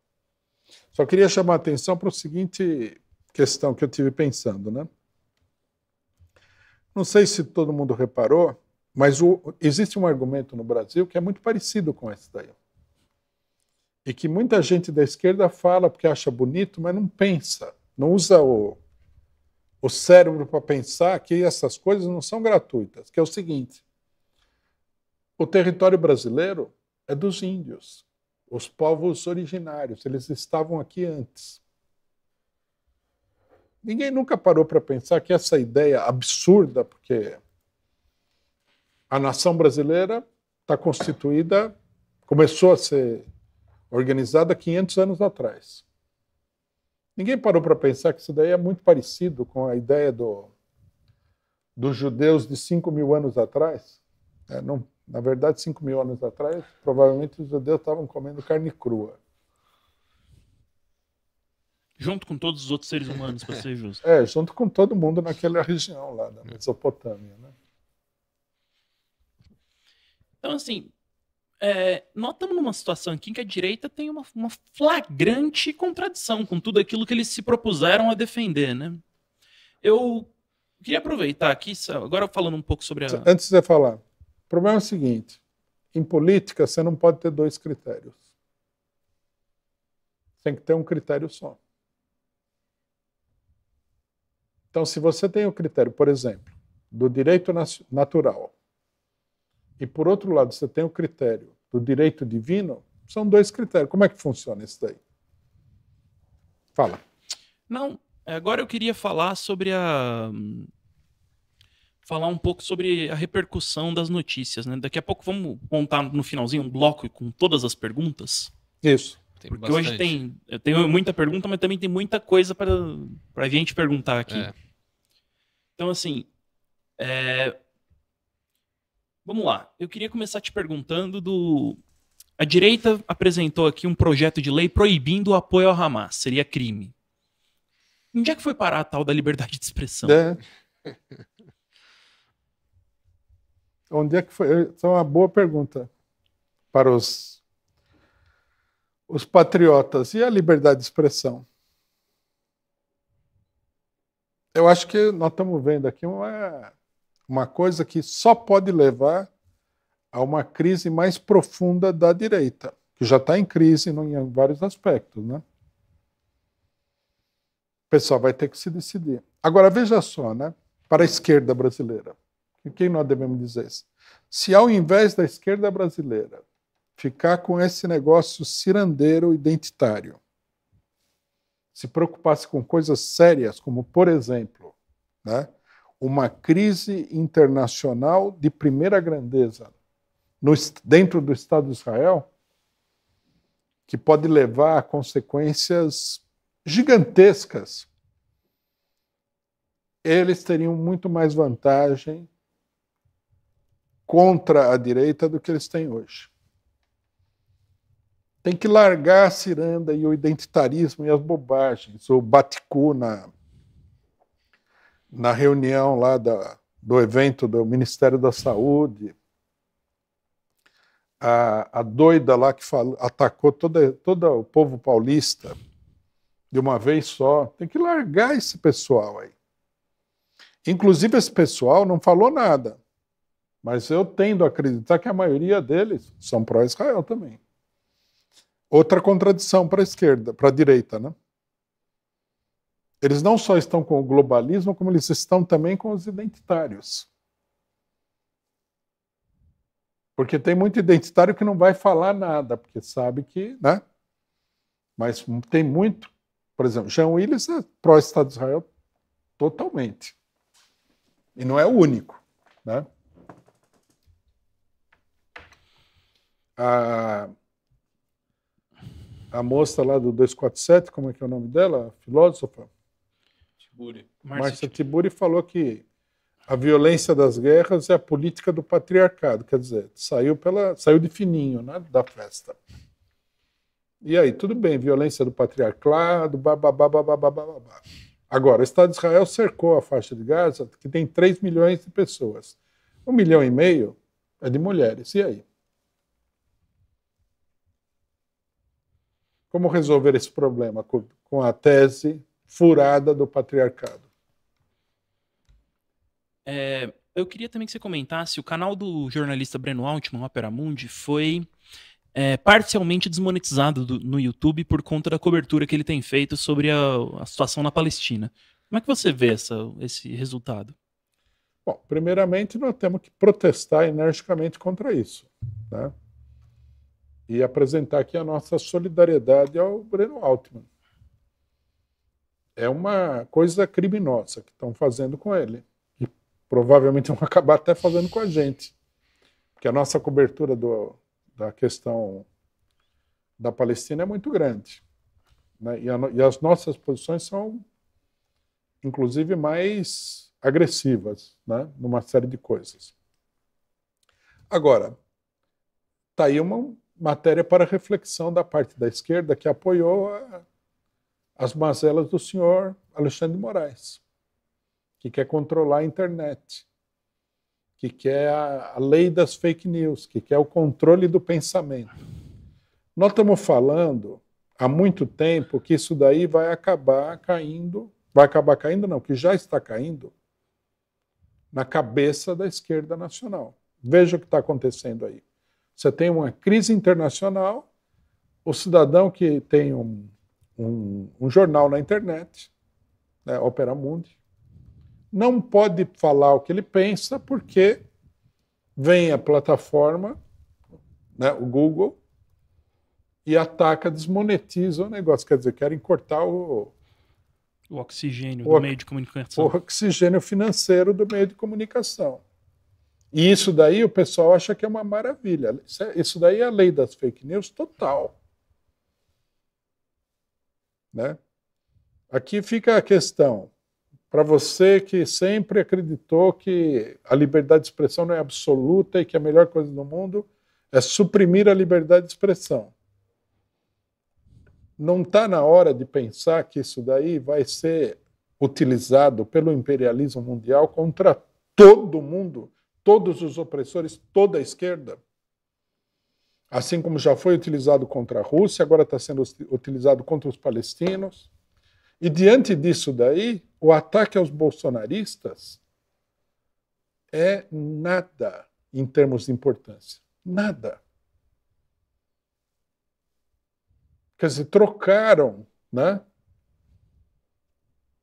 Só queria chamar a atenção para a seguinte questão que eu tive pensando. Né? Não sei se todo mundo reparou, mas o, existe um argumento no Brasil que é muito parecido com esse daí. E que muita gente da esquerda fala porque acha bonito, mas não pensa, não usa o, o cérebro para pensar que essas coisas não são gratuitas, que é o seguinte: o território brasileiro é dos índios, os povos originários, eles estavam aqui antes. Ninguém nunca parou para pensar que essa ideia absurda, porque a nação brasileira está constituída, começou a ser organizada 500 anos atrás. Ninguém parou para pensar que isso daí é muito parecido com a ideia do, dos judeus de 5 mil anos atrás. É, não, na verdade, 5 mil anos atrás, provavelmente os judeus estavam comendo carne crua. Junto com todos os outros seres humanos, para ser justo. É, junto com todo mundo naquela região lá da é. Mesopotâmia. Né? Então, assim, é, nós estamos numa situação aqui em que a direita tem uma, uma, flagrante contradição com tudo aquilo que eles se propuseram a defender, né? Eu queria aproveitar aqui, agora falando um pouco sobre a... Antes de você falar, o problema é o seguinte, em política você não pode ter dois critérios. Tem que ter um critério só. Então, se você tem o critério, por exemplo, do direito natural, e por outro lado você tem o critério do direito divino, são dois critérios. Como é que funciona isso daí? Fala. Não, agora eu queria falar sobre a falar um pouco sobre a repercussão das notícias, né? Daqui a pouco vamos montar no finalzinho um bloco com todas as perguntas. Isso. Tem Porque bastante. hoje tem, eu tenho muita pergunta, mas também tem muita coisa para a gente perguntar aqui. É. Então, assim, é, Vamos lá. Eu queria começar te perguntando do. A direita apresentou aqui um projeto de lei proibindo o apoio ao Hamas. Seria crime. Onde é que foi parar a tal da liberdade de expressão? É. Onde é que foi? Essa é uma boa pergunta para os, os patriotas. E a liberdade de expressão? Eu acho que nós estamos vendo aqui uma uma coisa que só pode levar a uma crise mais profunda da direita, que já está em crise em vários aspectos. Né? O pessoal vai ter que se decidir. Agora, veja só, né? para a esquerda brasileira, o que nós devemos dizer? Se ao invés da esquerda brasileira ficar com esse negócio cirandeiro identitário, se preocupasse com coisas sérias, como, por exemplo, né? uma crise internacional de primeira grandeza no, dentro do Estado de Israel que pode levar a consequências gigantescas. Eles teriam muito mais vantagem contra a direita do que eles têm hoje. Tem que largar a ciranda e o identitarismo e as bobagens, o baticuna. na na reunião lá da, do evento do Ministério da Saúde, a, a doida lá que falou, atacou todo, todo o povo paulista de uma vez só. Tem que largar esse pessoal aí. Inclusive, esse pessoal não falou nada, mas eu tendo a acreditar que a maioria deles são pró-Israel também. Outra contradição para a esquerda, para a direita, né? Eles não só estão com o globalismo, como eles estão também com os identitários. Porque tem muito identitário que não vai falar nada, porque sabe que. Né? Mas tem muito. Por exemplo, Jean Willis é pró-Estado de Israel totalmente. E não é o único. Né? A, a moça lá do 247, como é que é o nome dela? A filósofa? Tiburi. Márcia Tiburi falou que a violência das guerras é a política do patriarcado, quer dizer, saiu, pela, saiu de fininho né, da festa. E aí, tudo bem, violência do patriarcado, bababá, babá babá. Agora, o Estado de Israel cercou a faixa de Gaza, que tem 3 milhões de pessoas. Um milhão e meio é de mulheres. E aí? Como resolver esse problema? Com a tese furada do patriarcado. É, eu queria também que você comentasse, o canal do jornalista Breno Altman, Opera Mundi, foi é, parcialmente desmonetizado do, no YouTube por conta da cobertura que ele tem feito sobre a, a situação na Palestina. Como é que você vê essa, esse resultado? Bom, primeiramente nós temos que protestar energicamente contra isso, né? E apresentar aqui a nossa solidariedade ao Breno Altman, é uma coisa criminosa que estão fazendo com ele. E provavelmente vão acabar até fazendo com a gente. Porque a nossa cobertura do, da questão da Palestina é muito grande. Né? E, a, e as nossas posições são, inclusive, mais agressivas né? numa série de coisas. Agora, está aí uma matéria para reflexão da parte da esquerda que apoiou a, as mazelas do senhor Alexandre de Moraes, que quer controlar a internet, que quer a, a lei das fake news, que quer o controle do pensamento. Nós estamos falando há muito tempo que isso daí vai acabar caindo, vai acabar caindo não, que já está caindo na cabeça da esquerda nacional. Veja o que está acontecendo aí. Você tem uma crise internacional, o cidadão que tem um um, um jornal na internet, né, Opera Mundi, não pode falar o que ele pensa porque vem a plataforma, né, o Google, e ataca, desmonetiza o negócio. Quer dizer, querem cortar o. O oxigênio o, do meio de comunicação. O oxigênio financeiro do meio de comunicação. E isso daí o pessoal acha que é uma maravilha. Isso é, daí é a lei das fake news total. Né? Aqui fica a questão. Para você que sempre acreditou que a liberdade de expressão não é absoluta e que a melhor coisa do mundo é suprimir a liberdade de expressão. Não está na hora de pensar que isso daí vai ser utilizado pelo imperialismo mundial contra todo mundo, todos os opressores, toda a esquerda? assim como já foi utilizado contra a Rússia, agora está sendo utilizado contra os palestinos. E diante disso daí, o ataque aos bolsonaristas é nada em termos de importância. Nada. Quer dizer, trocaram, né?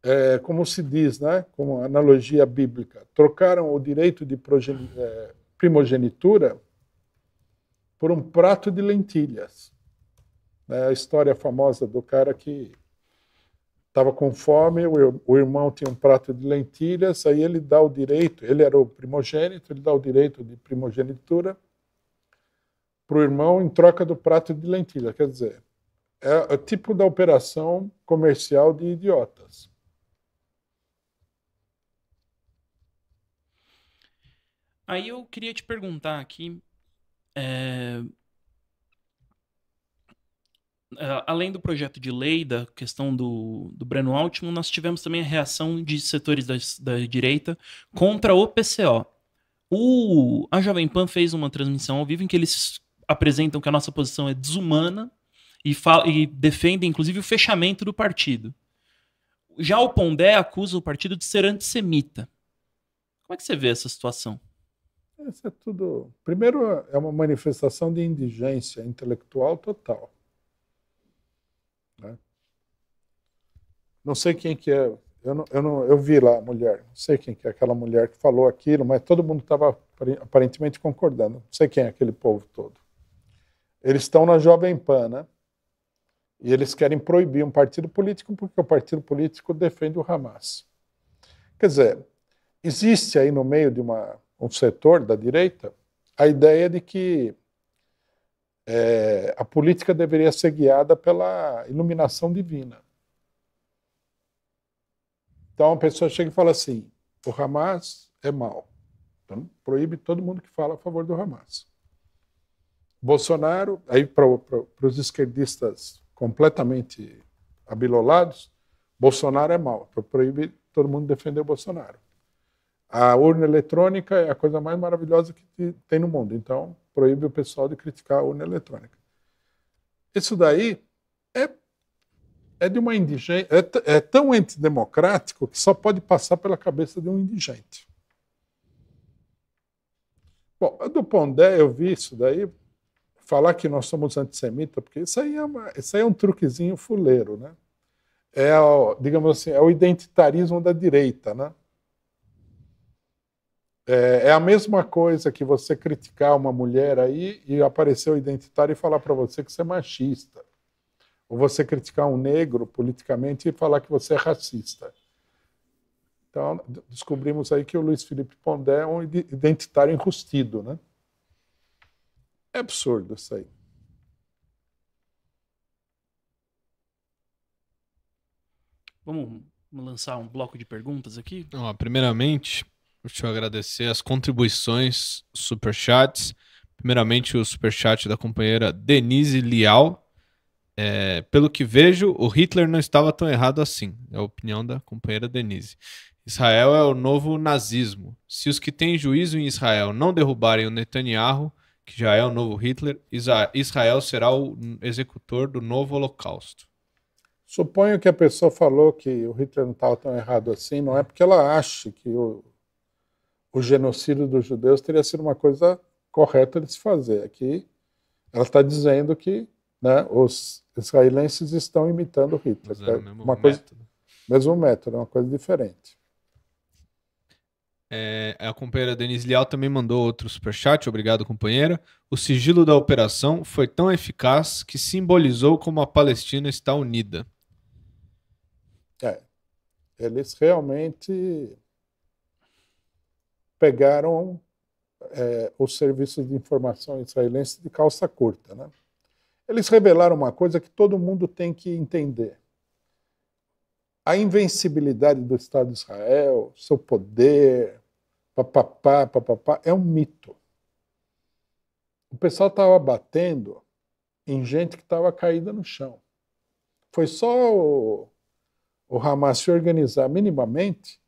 É, como se diz, né? Como analogia bíblica, trocaram o direito de é, primogenitura por um prato de lentilhas. É a história famosa do cara que estava com fome, o irmão tinha um prato de lentilhas, aí ele dá o direito, ele era o primogênito, ele dá o direito de primogenitura para o irmão em troca do prato de lentilha. Quer dizer, é o tipo da operação comercial de idiotas. Aí eu queria te perguntar aqui, é, além do projeto de lei, da questão do, do Breno Altman, nós tivemos também a reação de setores da, da direita contra o PCO. O, a Jovem Pan fez uma transmissão ao vivo em que eles apresentam que a nossa posição é desumana e, e defendem, inclusive, o fechamento do partido. Já o Pondé acusa o partido de ser antissemita. Como é que você vê essa situação? Isso é tudo. Primeiro, é uma manifestação de indigência intelectual total. Né? Não sei quem que é. Eu, não, eu, não, eu vi lá a mulher, não sei quem que é aquela mulher que falou aquilo, mas todo mundo estava aparentemente concordando. Não sei quem é aquele povo todo. Eles estão na Jovem Pan, né? E eles querem proibir um partido político porque o partido político defende o Hamas. Quer dizer, existe aí no meio de uma um setor da direita, a ideia é de que é, a política deveria ser guiada pela iluminação divina. Então a pessoa chega e fala assim: o Hamas é mal. Então proíbe todo mundo que fala a favor do Hamas. Bolsonaro, aí para os esquerdistas completamente abilolados, Bolsonaro é mal. Então, proíbe todo mundo defender o Bolsonaro a urna eletrônica é a coisa mais maravilhosa que tem no mundo. Então, proíbe o pessoal de criticar a urna eletrônica. Isso daí é, é de uma indigente, é, é tão antidemocrático que só pode passar pela cabeça de um indigente. Bom, do Pondé eu vi isso daí, falar que nós somos antissemita, porque isso aí é, uma, isso aí é um truquezinho fuleiro, né? É, o, digamos assim, é o identitarismo da direita, né? É, é, a mesma coisa que você criticar uma mulher aí e aparecer o identitário e falar para você que você é machista. Ou você criticar um negro politicamente e falar que você é racista. Então, descobrimos aí que o Luiz Felipe Pondé é um identitário enrustido, né? É absurdo isso aí. Vamos lançar um bloco de perguntas aqui? Ó, primeiramente, Deixa eu agradecer as contribuições, superchats. Primeiramente, o superchat da companheira Denise Lial. É, pelo que vejo, o Hitler não estava tão errado assim. É a opinião da companheira Denise. Israel é o novo nazismo. Se os que têm juízo em Israel não derrubarem o Netanyahu, que já é o novo Hitler, Israel será o executor do novo Holocausto. Suponho que a pessoa falou que o Hitler não estava tão errado assim, não é porque ela acha que o o genocídio dos judeus teria sido uma coisa correta de se fazer. Aqui ela está dizendo que né, os israelenses estão imitando Hitler. Mas é o mesmo uma coisa, método. Mesmo método, é uma coisa diferente. É, a companheira Denise Lial também mandou outro superchat. Obrigado, companheira. O sigilo da operação foi tão eficaz que simbolizou como a Palestina está unida. É. Eles realmente pegaram é, os serviços de informação israelense de calça curta. Né? Eles revelaram uma coisa que todo mundo tem que entender. A invencibilidade do Estado de Israel, seu poder, papapá, papapá, é um mito. O pessoal estava batendo em gente que estava caída no chão. Foi só o, o Hamas se organizar minimamente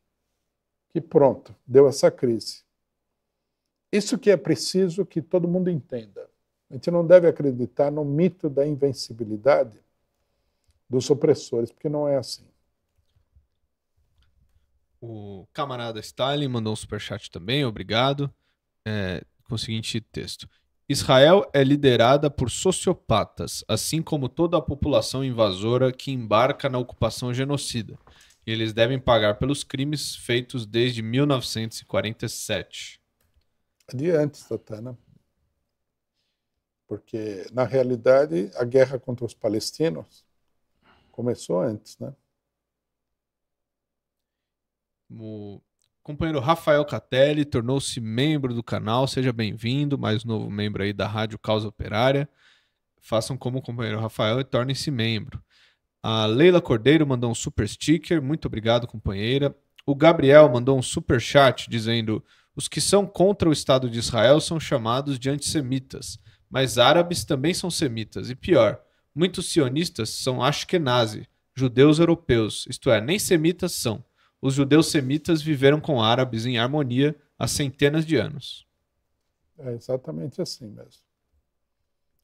que pronto, deu essa crise. Isso que é preciso que todo mundo entenda. A gente não deve acreditar no mito da invencibilidade dos opressores, porque não é assim. O camarada Stalin mandou um superchat também, obrigado, é, com o seguinte texto. Israel é liderada por sociopatas, assim como toda a população invasora que embarca na ocupação genocida e eles devem pagar pelos crimes feitos desde 1947. Adiante, Totana. Porque, na realidade, a guerra contra os palestinos começou antes, né? O companheiro Rafael Catelli tornou-se membro do canal. Seja bem-vindo, mais novo membro aí da Rádio Causa Operária. Façam como o companheiro Rafael e tornem-se membro. A Leila Cordeiro mandou um super sticker, muito obrigado, companheira. O Gabriel mandou um super chat dizendo: os que são contra o Estado de Israel são chamados de antissemitas, mas árabes também são semitas, e pior, muitos sionistas são ashkenazi, judeus europeus, isto é, nem semitas são. Os judeus semitas viveram com árabes em harmonia há centenas de anos. É exatamente assim mesmo.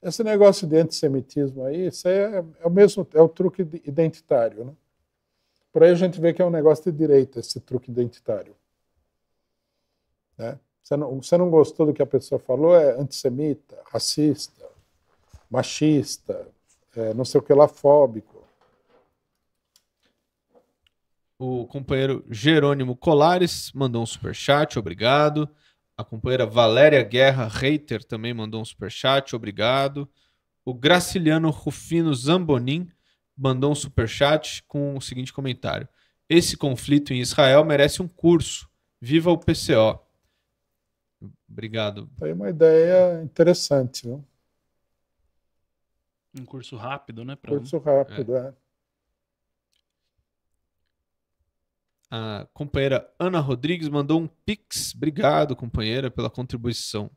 Esse negócio de antissemitismo aí, isso é, é o mesmo, é o truque identitário. Né? Por aí a gente vê que é um negócio de direita, esse truque identitário. Né? Você, não, você não gostou do que a pessoa falou, é antissemita, racista, machista, é, não sei o que lá, fóbico. O companheiro Jerônimo Colares mandou um super chat, obrigado. A companheira Valéria Guerra Reiter também mandou um superchat, obrigado. O Graciliano Rufino Zambonin mandou um superchat com o seguinte comentário: Esse conflito em Israel merece um curso. Viva o PCO. Obrigado. Foi uma ideia interessante, viu? Um curso rápido, né? Pra... Curso rápido, é. é. A companheira Ana Rodrigues mandou um pix. Obrigado, companheira, pela contribuição.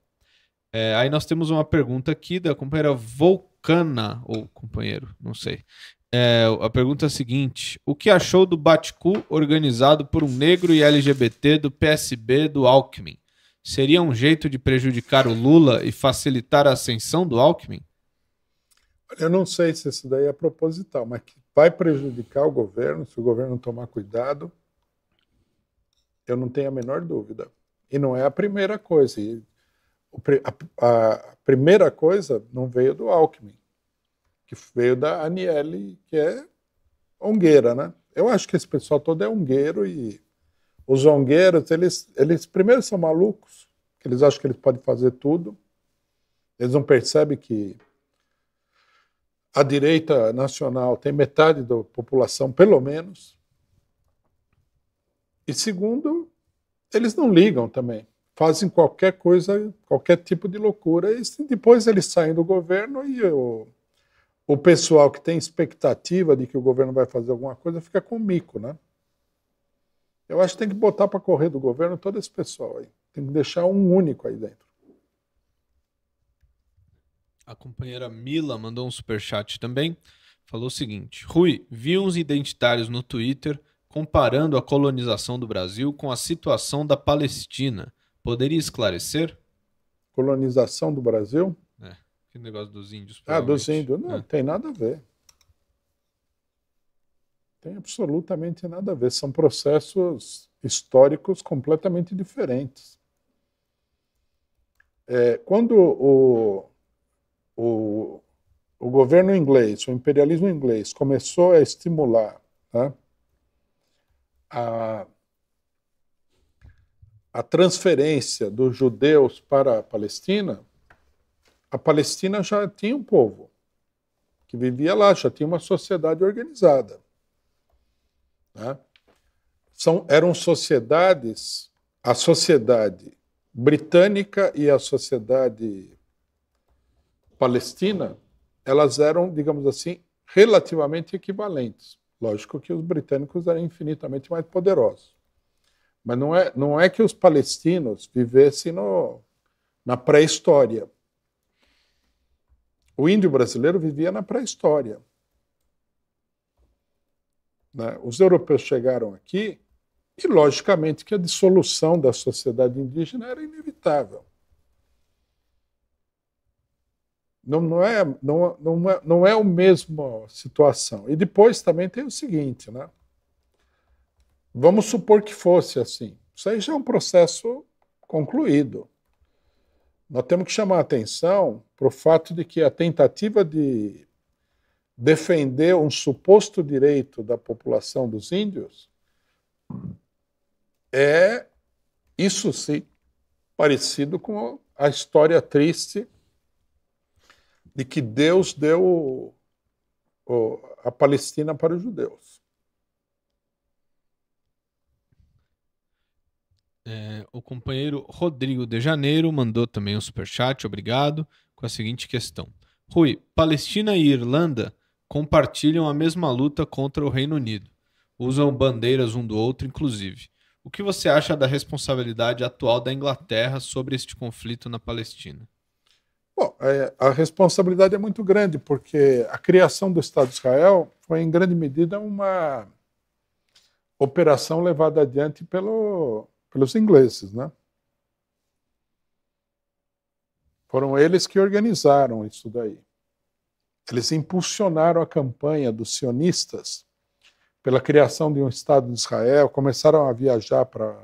É, aí nós temos uma pergunta aqui da companheira Volcana, ou companheiro, não sei. É, a pergunta é a seguinte: O que achou do Baticu organizado por um negro e LGBT do PSB do Alckmin? Seria um jeito de prejudicar o Lula e facilitar a ascensão do Alckmin? Eu não sei se isso daí é proposital, mas que vai prejudicar o governo, se o governo tomar cuidado, eu não tenho a menor dúvida. E não é a primeira coisa. a, primeira coisa não veio do Alckmin, que veio da Aniele, que é ongueira, né? Eu acho que esse pessoal todo é ongueiro e os ongueiros, eles, eles primeiro são malucos, que eles acham que eles podem fazer tudo. Eles não percebem que a direita nacional tem metade da população, pelo menos. E segundo, eles não ligam também. Fazem qualquer coisa, qualquer tipo de loucura. E depois eles saem do governo e o, o pessoal que tem expectativa de que o governo vai fazer alguma coisa fica com mico, né? Eu acho que tem que botar para correr do governo todo esse pessoal aí. Tem que deixar um único aí dentro. A companheira Mila mandou um superchat também. Falou o seguinte: Rui, vi uns identitários no Twitter comparando a colonização do Brasil com a situação da Palestina. Poderia esclarecer? Colonização do Brasil? É, que negócio dos índios. Ah, dos índios. Não, é. tem nada a ver. Tem absolutamente nada a ver. São processos históricos completamente diferentes. É, quando o, o, o governo inglês, o imperialismo inglês, começou a estimular né, a, a transferência dos judeus para a Palestina, a Palestina já tinha um povo que vivia lá, já tinha uma sociedade organizada. Né? São, eram sociedades, a sociedade britânica e a sociedade palestina, elas eram, digamos assim, relativamente equivalentes. Lógico que os britânicos eram infinitamente mais poderosos. Mas não é, não é que os palestinos vivessem no, na pré-história. O índio brasileiro vivia na pré-história. Né? Os europeus chegaram aqui e, logicamente, que a dissolução da sociedade indígena era inevitável. Não, não, é, não, não, é, não é a mesma situação. E depois também tem o seguinte, né? Vamos supor que fosse assim. Isso aí já é um processo concluído. Nós temos que chamar a atenção para o fato de que a tentativa de defender um suposto direito da população dos índios é, isso sim, parecido com a história triste de que Deus deu a Palestina para os judeus. É, o companheiro Rodrigo de Janeiro mandou também um superchat, obrigado, com a seguinte questão. Rui, Palestina e Irlanda compartilham a mesma luta contra o Reino Unido. Usam bandeiras um do outro, inclusive. O que você acha da responsabilidade atual da Inglaterra sobre este conflito na Palestina? Bom, é, a responsabilidade é muito grande, porque a criação do Estado de Israel foi, em grande medida, uma operação levada adiante pelo, pelos ingleses, né? Foram eles que organizaram isso daí. Eles impulsionaram a campanha dos sionistas pela criação de um Estado de Israel, começaram a viajar para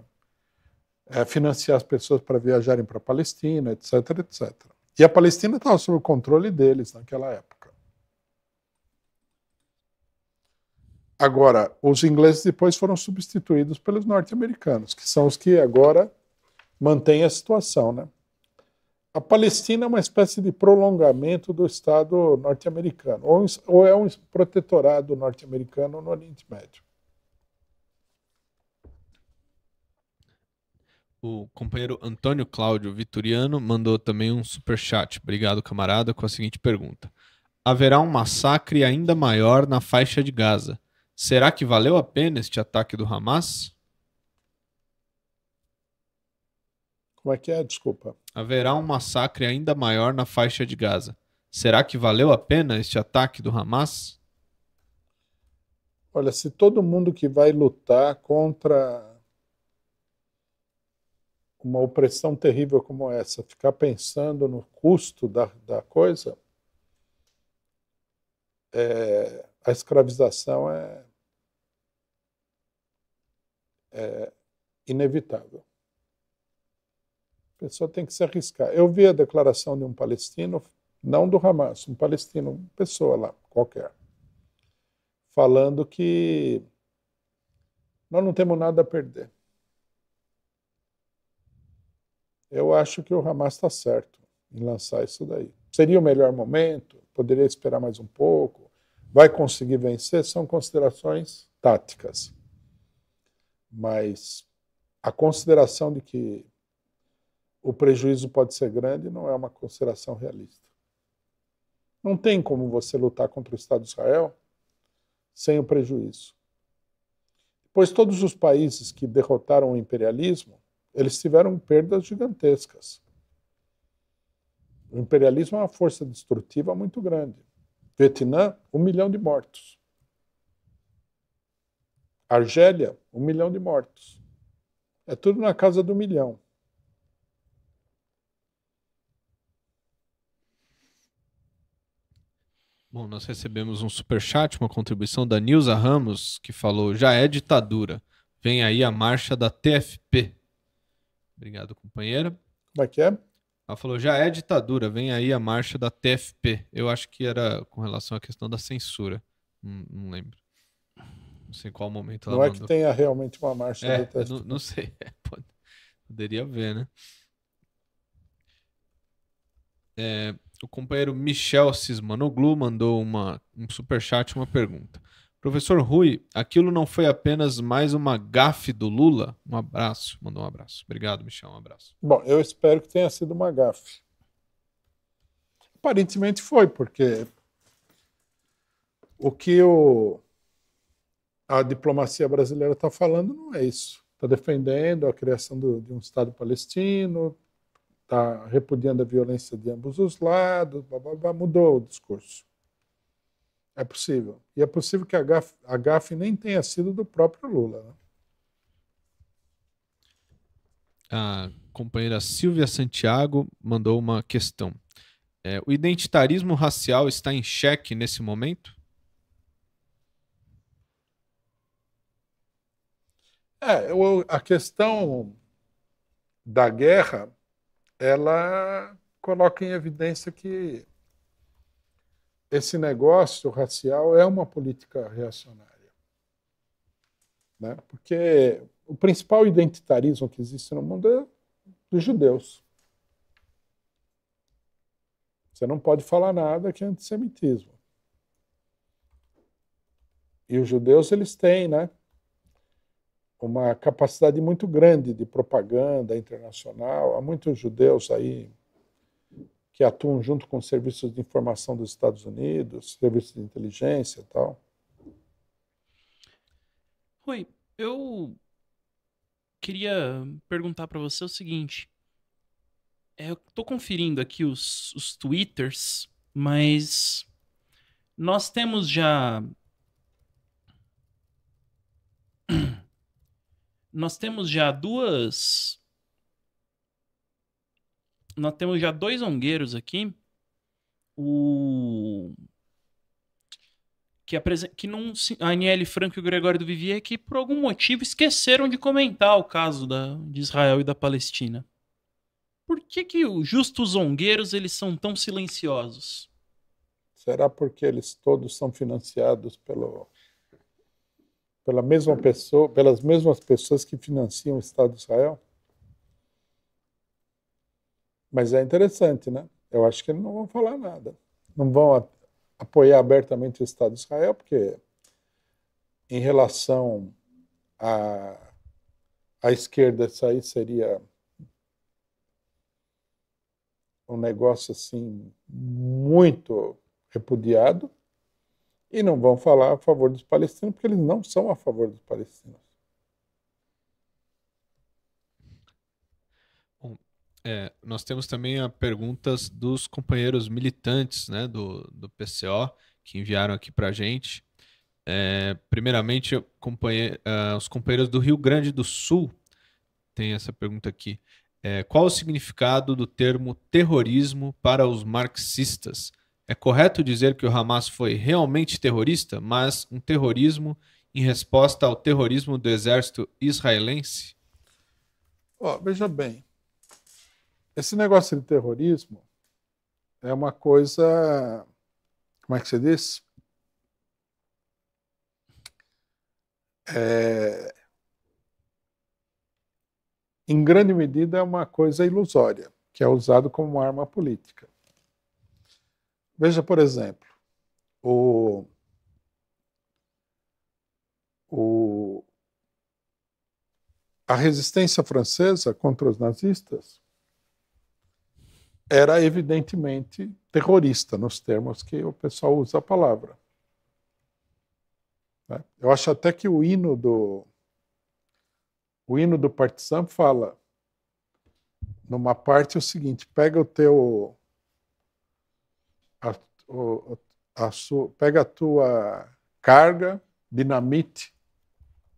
é, financiar as pessoas para viajarem para a Palestina, etc, etc. E a Palestina estava sob o controle deles naquela época. Agora, os ingleses depois foram substituídos pelos norte-americanos, que são os que agora mantêm a situação, né? A Palestina é uma espécie de prolongamento do Estado norte-americano, ou é um protetorado norte-americano no Oriente Médio. O companheiro Antônio Cláudio Vitoriano mandou também um super chat. Obrigado, camarada, com a seguinte pergunta: Haverá um massacre ainda maior na faixa de Gaza. Será que valeu a pena este ataque do Hamas? Como é que é? Desculpa. Haverá um massacre ainda maior na faixa de Gaza. Será que valeu a pena este ataque do Hamas? Olha, se todo mundo que vai lutar contra uma opressão terrível como essa, ficar pensando no custo da, da coisa, é, a escravização é, é inevitável. A pessoa tem que se arriscar. Eu vi a declaração de um palestino, não do Hamas, um palestino, uma pessoa lá, qualquer, falando que nós não temos nada a perder. eu acho que o Hamas está certo em lançar isso daí. Seria o melhor momento? Poderia esperar mais um pouco? Vai conseguir vencer? São considerações táticas. Mas a consideração de que o prejuízo pode ser grande não é uma consideração realista. Não tem como você lutar contra o Estado de Israel sem o prejuízo. Pois todos os países que derrotaram o imperialismo eles tiveram perdas gigantescas. O imperialismo é uma força destrutiva muito grande. Vietnã, um milhão de mortos. Argélia, um milhão de mortos. É tudo na casa do milhão. Bom, nós recebemos um super chat, uma contribuição da Nilza Ramos, que falou: já é ditadura. Vem aí a marcha da TFP. Obrigado, companheira. Como é que é? Ela falou: já é ditadura, vem aí a marcha da TFP. Eu acho que era com relação à questão da censura. Não, não lembro. Não sei qual momento ela Não mandou. é que tenha realmente uma marcha é, da TFP. Não, não sei. É, pode, poderia haver, né? É, o companheiro Michel Cismanoglu mandou uma, um superchat uma pergunta. Professor Rui, aquilo não foi apenas mais uma gafe do Lula? Um abraço, mandou um abraço. Obrigado, Michel, um abraço. Bom, eu espero que tenha sido uma gafe. Aparentemente foi, porque o que o, a diplomacia brasileira está falando não é isso. Está defendendo a criação do, de um Estado palestino, está repudiando a violência de ambos os lados, blá, blá, blá, mudou o discurso. É possível. E é possível que a gafe, a gafe nem tenha sido do próprio Lula. Né? A companheira Silvia Santiago mandou uma questão. É, o identitarismo racial está em xeque nesse momento? É, eu, a questão da guerra, ela coloca em evidência que esse negócio racial é uma política reacionária. Né? Porque o principal identitarismo que existe no mundo é dos judeus. Você não pode falar nada que é antissemitismo. E os judeus, eles têm, né? Uma capacidade muito grande de propaganda internacional. Há muitos judeus aí que atuam junto com os serviços de informação dos Estados Unidos, serviços de inteligência e tal? Rui, eu queria perguntar para você o seguinte. É, eu conferindo aqui os, os twitters, mas nós temos já nós temos já duas nós temos já dois ongueiros aqui. O. Que, apresen... que não a Aniele Franco e o Gregório do Vivier que por algum motivo esqueceram de comentar o caso da... de Israel e da Palestina. Por que que justos zongueiros eles são tão silenciosos? Será porque eles todos são financiados pelo pela mesma pessoa, pelas mesmas pessoas que financiam o Estado de Israel? Mas é interessante, né? Eu acho que eles não vão falar nada. Não vão apoiar abertamente o Estado de Israel, porque em relação à, à esquerda, isso aí seria um negócio assim muito repudiado e não vão falar a favor dos palestinos porque eles não são a favor dos palestinos. É, nós temos também a perguntas dos companheiros militantes né, do, do PCO, que enviaram aqui para a gente. É, primeiramente, companhe... uh, os companheiros do Rio Grande do Sul têm essa pergunta aqui. É, qual o significado do termo terrorismo para os marxistas? É correto dizer que o Hamas foi realmente terrorista, mas um terrorismo em resposta ao terrorismo do exército israelense? Oh, veja bem, esse negócio de terrorismo é uma coisa. Como é que você diz? É, em grande medida, é uma coisa ilusória, que é usado como arma política. Veja, por exemplo, o, o, a resistência francesa contra os nazistas era evidentemente terrorista, nos termos que o pessoal usa a palavra. Né? Eu acho até que o hino do o hino do Partizan fala numa parte o seguinte: pega o teu a, o, a pega a tua carga, dinamite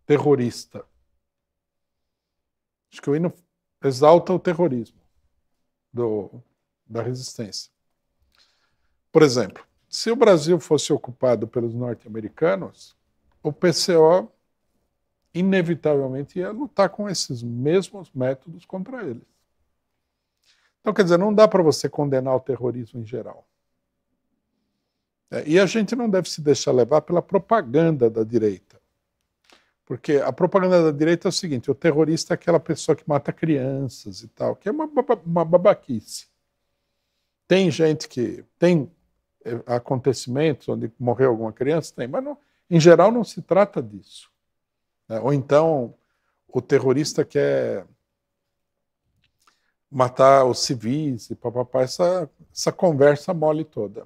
terrorista. Acho que o hino exalta o terrorismo do da resistência. Por exemplo, se o Brasil fosse ocupado pelos norte-americanos, o PCO inevitavelmente ia lutar com esses mesmos métodos contra eles. Então, quer dizer, não dá para você condenar o terrorismo em geral. É, e a gente não deve se deixar levar pela propaganda da direita. Porque a propaganda da direita é o seguinte: o terrorista é aquela pessoa que mata crianças e tal, que é uma, uma babaquice. Tem gente que tem eh, acontecimentos onde morreu alguma criança, tem, mas não, em geral não se trata disso. Né? Ou então o terrorista quer matar os civis e papapá, essa, essa conversa mole toda.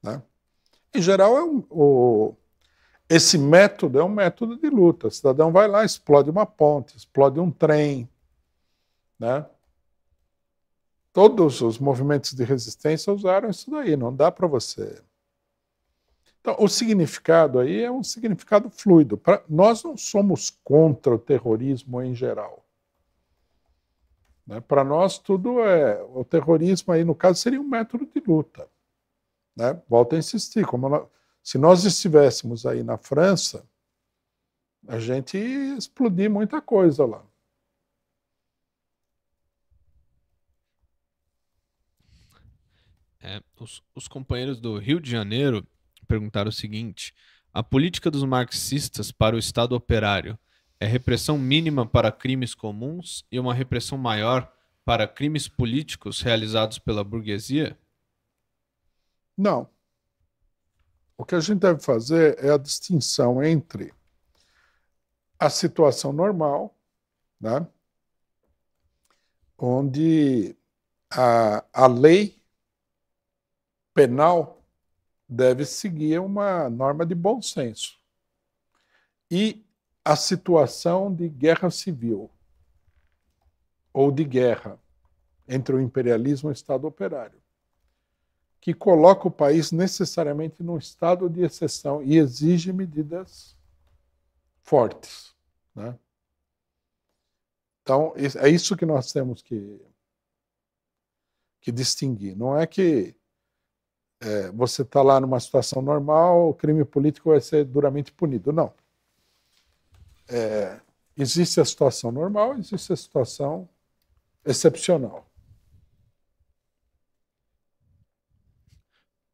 Né? Em geral, é um, o, esse método é um método de luta. O cidadão vai lá, explode uma ponte, explode um trem, né? Todos os movimentos de resistência usaram isso daí, não dá para você. Então, o significado aí é um significado fluido. Pra, nós não somos contra o terrorismo em geral. Né? Para nós, tudo é. O terrorismo, aí, no caso, seria um método de luta. Né? Volto a insistir: como nós, se nós estivéssemos aí na França, a gente ia explodir muita coisa lá. É, os, os companheiros do Rio de Janeiro perguntaram o seguinte: a política dos marxistas para o Estado operário é repressão mínima para crimes comuns e uma repressão maior para crimes políticos realizados pela burguesia? Não. O que a gente deve fazer é a distinção entre a situação normal, né, onde a, a lei penal deve seguir uma norma de bom senso. E a situação de guerra civil ou de guerra entre o imperialismo e o Estado operário, que coloca o país necessariamente num estado de exceção e exige medidas fortes. Né? Então, é isso que nós temos que, que distinguir. Não é que é, você está lá numa situação normal, o crime político vai ser duramente punido. Não. É, existe a situação normal, existe a situação excepcional.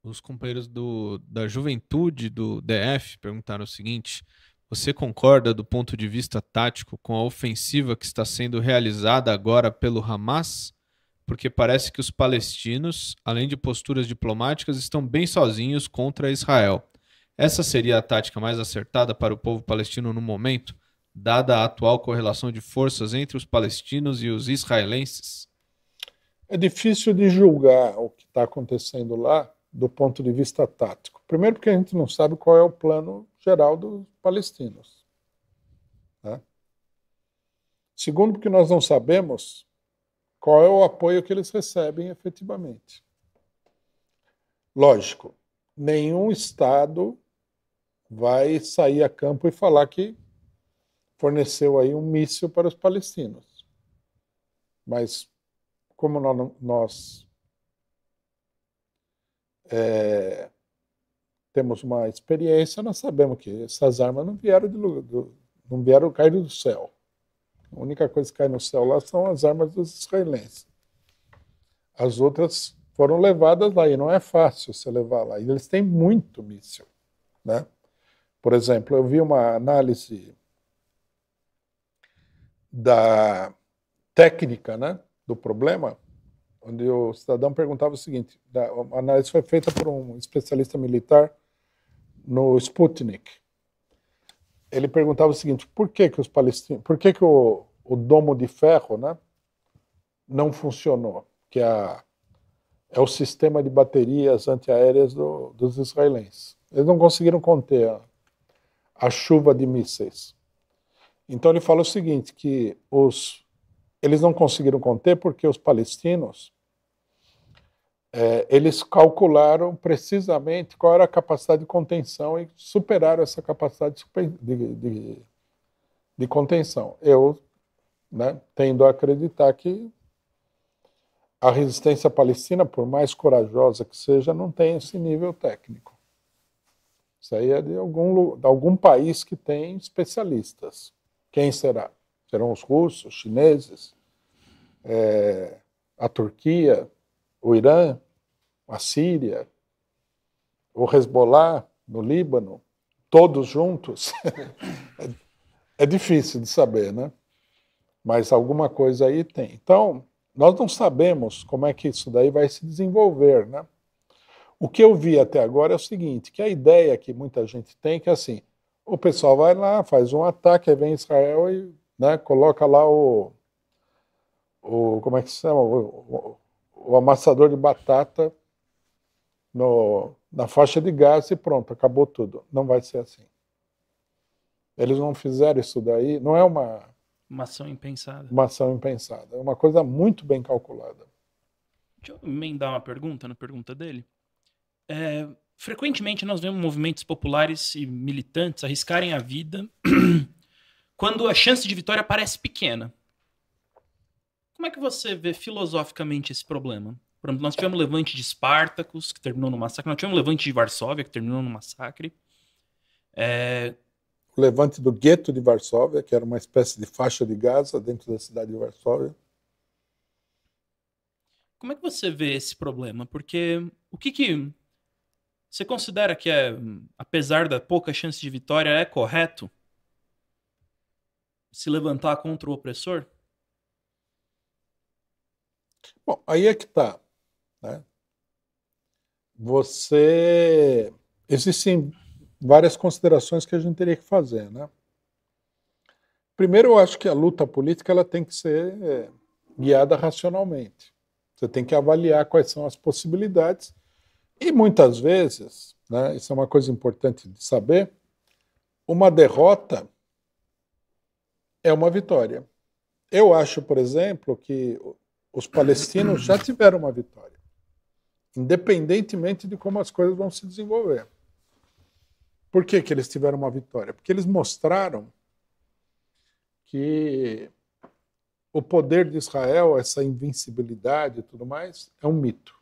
Os companheiros do, da juventude do DF perguntaram o seguinte: você concorda do ponto de vista tático com a ofensiva que está sendo realizada agora pelo Hamas? porque parece que os palestinos, além de posturas diplomáticas, estão bem sozinhos contra Israel. Essa seria a tática mais acertada para o povo palestino no momento, dada a atual correlação de forças entre os palestinos e os israelenses? É difícil de julgar o que está acontecendo lá do ponto de vista tático. Primeiro, porque a gente não sabe qual é o plano geral dos palestinos. Né? Segundo, porque nós não sabemos qual é o apoio que eles recebem efetivamente. Lógico, nenhum Estado vai sair a campo e falar que forneceu aí um míssil para os palestinos. Mas como nós é, temos uma experiência, nós sabemos que essas armas não vieram, de, não vieram cair do céu. A única coisa que cai no céu lá são as armas dos israelenses. As outras foram levadas lá e não é fácil você levar lá. E eles têm muito míssil, né? Por exemplo, eu vi uma análise da técnica, né, do problema, onde o cidadão perguntava o seguinte: a análise foi feita por um especialista militar no Sputnik ele perguntava o seguinte: por que que os palestinos, por que que o, o domo de ferro, né, não funcionou? Que é a, é o sistema de baterias antiaéreas do, dos israelenses. Eles não conseguiram conter a, a chuva de mísseis. Então ele fala o seguinte que os eles não conseguiram conter porque os palestinos é, eles calcularam precisamente qual era a capacidade de contenção e superaram essa capacidade de, de, de contenção. Eu né, tendo a acreditar que a resistência palestina, por mais corajosa que seja, não tem esse nível técnico. Isso aí é de algum, de algum país que tem especialistas. Quem será? Serão os russos, chineses, é, a Turquia, o Irã, a Síria, o Hezbollah no Líbano, todos juntos, é difícil de saber, né? Mas alguma coisa aí tem. Então, nós não sabemos como é que isso daí vai se desenvolver, né? O que eu vi até agora é o seguinte, que a ideia que muita gente tem é que assim, o pessoal vai lá, faz um ataque, vem Israel e né, coloca lá o, o como é que se chama? O, o amassador de batata no, na faixa de gás e pronto, acabou tudo. Não vai ser assim. Eles não fizeram isso daí, não é uma. Uma ação impensada. Uma ação impensada. É uma coisa muito bem calculada. Deixa eu emendar uma pergunta na pergunta dele. É, frequentemente nós vemos movimentos populares e militantes arriscarem a vida quando a chance de vitória parece pequena. Como é que você vê filosoficamente esse problema? Por exemplo, nós tivemos o levante de Espartacos, que terminou no massacre, nós tivemos o levante de Varsóvia, que terminou no massacre. É... O levante do gueto de Varsóvia, que era uma espécie de faixa de Gaza dentro da cidade de Varsóvia. Como é que você vê esse problema? Porque o que, que você considera que é, apesar da pouca chance de vitória, é correto se levantar contra o opressor? Bom, aí é que está. Né? Você. Existem várias considerações que a gente teria que fazer. Né? Primeiro, eu acho que a luta política ela tem que ser é, guiada racionalmente. Você tem que avaliar quais são as possibilidades. E muitas vezes, né, isso é uma coisa importante de saber, uma derrota é uma vitória. Eu acho, por exemplo, que os palestinos já tiveram uma vitória, independentemente de como as coisas vão se desenvolver. Por que, que eles tiveram uma vitória? Porque eles mostraram que o poder de Israel, essa invencibilidade e tudo mais, é um mito.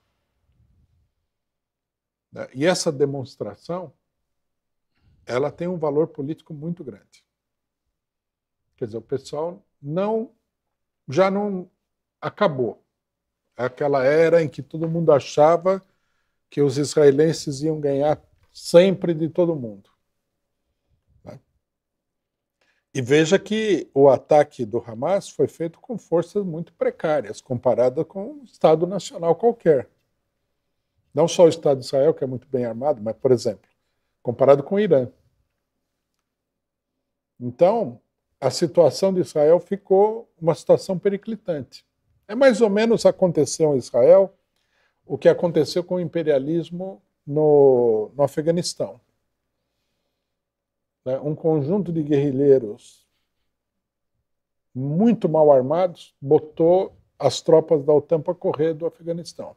Né? E essa demonstração, ela tem um valor político muito grande. Quer dizer, o pessoal não já não acabou. Aquela era em que todo mundo achava que os israelenses iam ganhar sempre de todo mundo. Né? E veja que o ataque do Hamas foi feito com forças muito precárias, comparada com um Estado nacional qualquer. Não só o Estado de Israel, que é muito bem armado, mas, por exemplo, comparado com o Irã. Então, a situação de Israel ficou uma situação periclitante. É mais ou menos aconteceu em Israel o que aconteceu com o imperialismo no, no Afeganistão. Né, um conjunto de guerrilheiros muito mal armados botou as tropas da OTAN para correr do Afeganistão.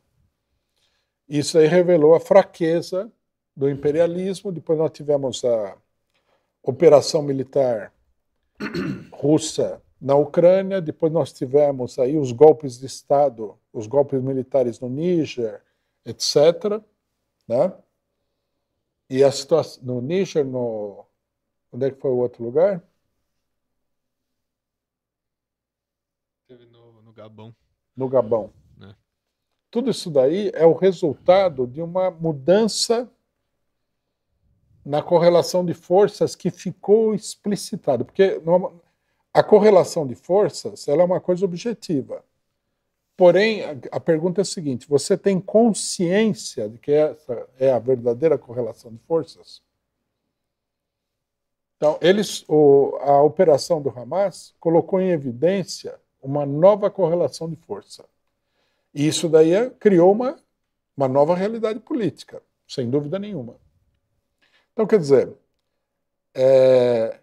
Isso aí revelou a fraqueza do imperialismo. Depois nós tivemos a operação militar russa na Ucrânia, depois nós tivemos aí os golpes de Estado, os golpes militares no Níger, etc. Né? E a situação no Níger, no onde é que foi o outro lugar? Teve no, no Gabão. No Gabão. É. Tudo isso daí é o resultado de uma mudança na correlação de forças que ficou explicitado, porque a correlação de forças ela é uma coisa objetiva. Porém, a, a pergunta é a seguinte: você tem consciência de que essa é a verdadeira correlação de forças? Então, eles, o, a operação do Hamas colocou em evidência uma nova correlação de força. E isso daí é, criou uma, uma nova realidade política, sem dúvida nenhuma. Então, quer dizer, é,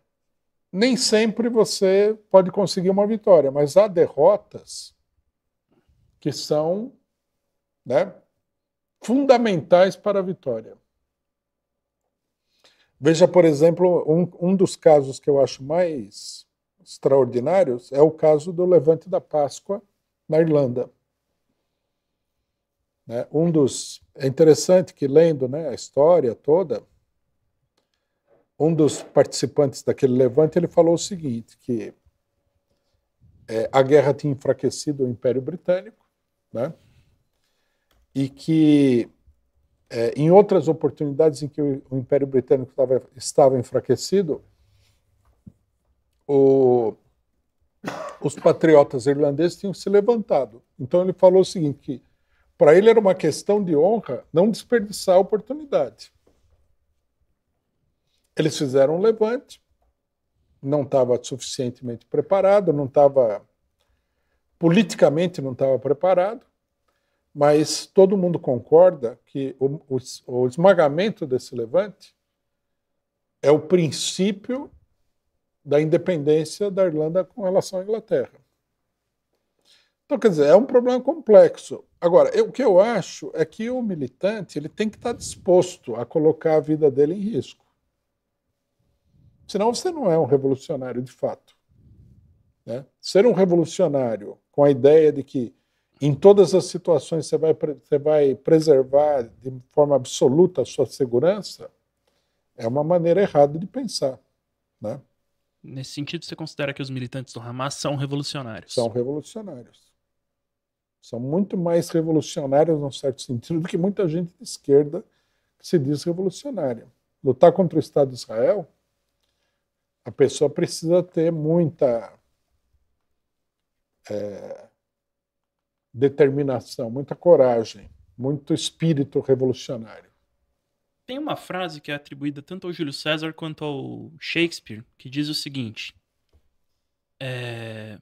nem sempre você pode conseguir uma vitória, mas há derrotas que são né, fundamentais para a vitória. Veja, por exemplo, um, um dos casos que eu acho mais extraordinários é o caso do Levante da Páscoa na Irlanda. Né, um dos é interessante que lendo né, a história toda, um dos participantes daquele levante ele falou o seguinte, que é, a guerra tinha enfraquecido o Império Britânico, né? e que é, em outras oportunidades em que o, Império Britânico tava, estava enfraquecido, o, os patriotas irlandeses tinham se levantado. Então ele falou o seguinte, que para ele era uma questão de honra não desperdiçar a oportunidade. Eles fizeram um levante, não estava suficientemente preparado, não estava politicamente não estava preparado, mas todo mundo concorda que o, o, o esmagamento desse levante é o princípio da independência da Irlanda com relação à Inglaterra. Então, quer dizer, é um problema complexo. Agora, eu, o que eu acho é que o militante ele tem que estar tá disposto a colocar a vida dele em risco. Senão você não é um revolucionário de fato. Né? Ser um revolucionário com a ideia de que em todas as situações você vai, você vai preservar de forma absoluta a sua segurança é uma maneira errada de pensar. Né? Nesse sentido, você considera que os militantes do Hamas são revolucionários? São revolucionários. São muito mais revolucionários, num certo sentido, do que muita gente de esquerda que se diz revolucionária. Lutar contra o Estado de Israel a pessoa precisa ter muita é, determinação, muita coragem, muito espírito revolucionário. Tem uma frase que é atribuída tanto ao Júlio César quanto ao Shakespeare que diz o seguinte: é,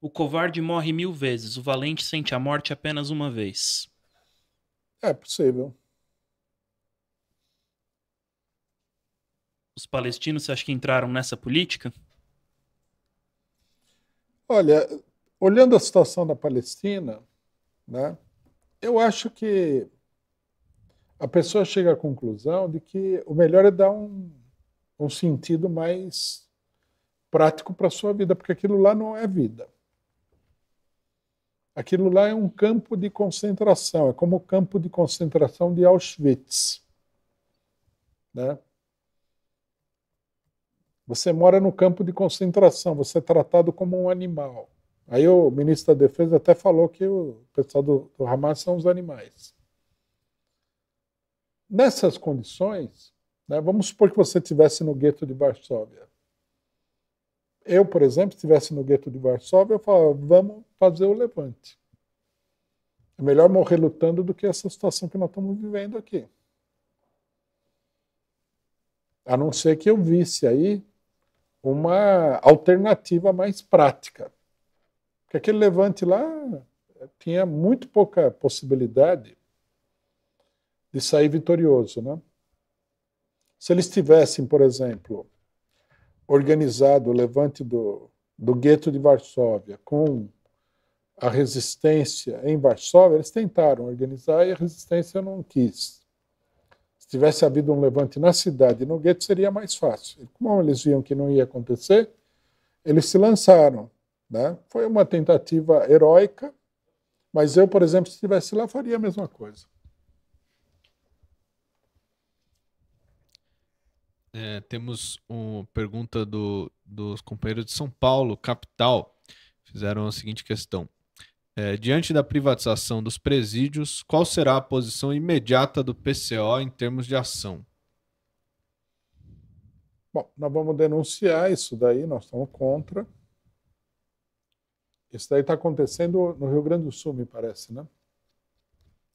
O covarde morre mil vezes, o valente sente a morte apenas uma vez. É possível. os palestinos, você acha que entraram nessa política? Olha, olhando a situação da Palestina, né, eu acho que a pessoa chega à conclusão de que o melhor é dar um, um sentido mais prático para a sua vida, porque aquilo lá não é vida. Aquilo lá é um campo de concentração, é como o campo de concentração de Auschwitz. Né? Você mora no campo de concentração, você é tratado como um animal. Aí o ministro da Defesa até falou que o pessoal do, do Hamas são os animais. Nessas condições, né, vamos supor que você estivesse no gueto de Varsóvia. Eu, por exemplo, estivesse no gueto de Varsóvia, eu falava, vamos fazer o levante. É melhor morrer lutando do que essa situação que nós estamos vivendo aqui. A não ser que eu visse aí uma alternativa mais prática. Porque aquele levante lá eh, tinha muito pouca possibilidade de sair vitorioso. Né? Se eles tivessem, por exemplo, organizado o levante do, do gueto de Varsóvia com a resistência em Varsóvia, eles tentaram organizar e a resistência não quis tivesse havido um levante na cidade no gueto, seria mais fácil. Como eles viam que não ia acontecer, eles se lançaram. Né? Foi uma tentativa heróica, mas eu, por exemplo, se estivesse lá, faria a mesma coisa. É, temos uma pergunta do, dos companheiros de São Paulo, capital. Fizeram a seguinte questão: é, diante da privatização dos presídios, qual será a posição imediata do PCO em termos de ação? Bom, nós vamos denunciar isso daí, nós estamos contra. Isso daí está acontecendo no Rio Grande do Sul, me parece, né?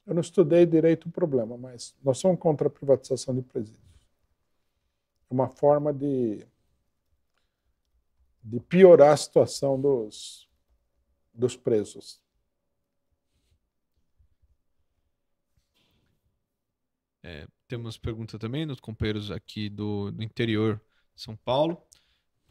Eu não estudei direito o problema, mas nós somos contra a privatização de presídios. É uma forma de, de piorar a situação dos, dos presos. É, temos pergunta também dos companheiros aqui do, do interior de São Paulo.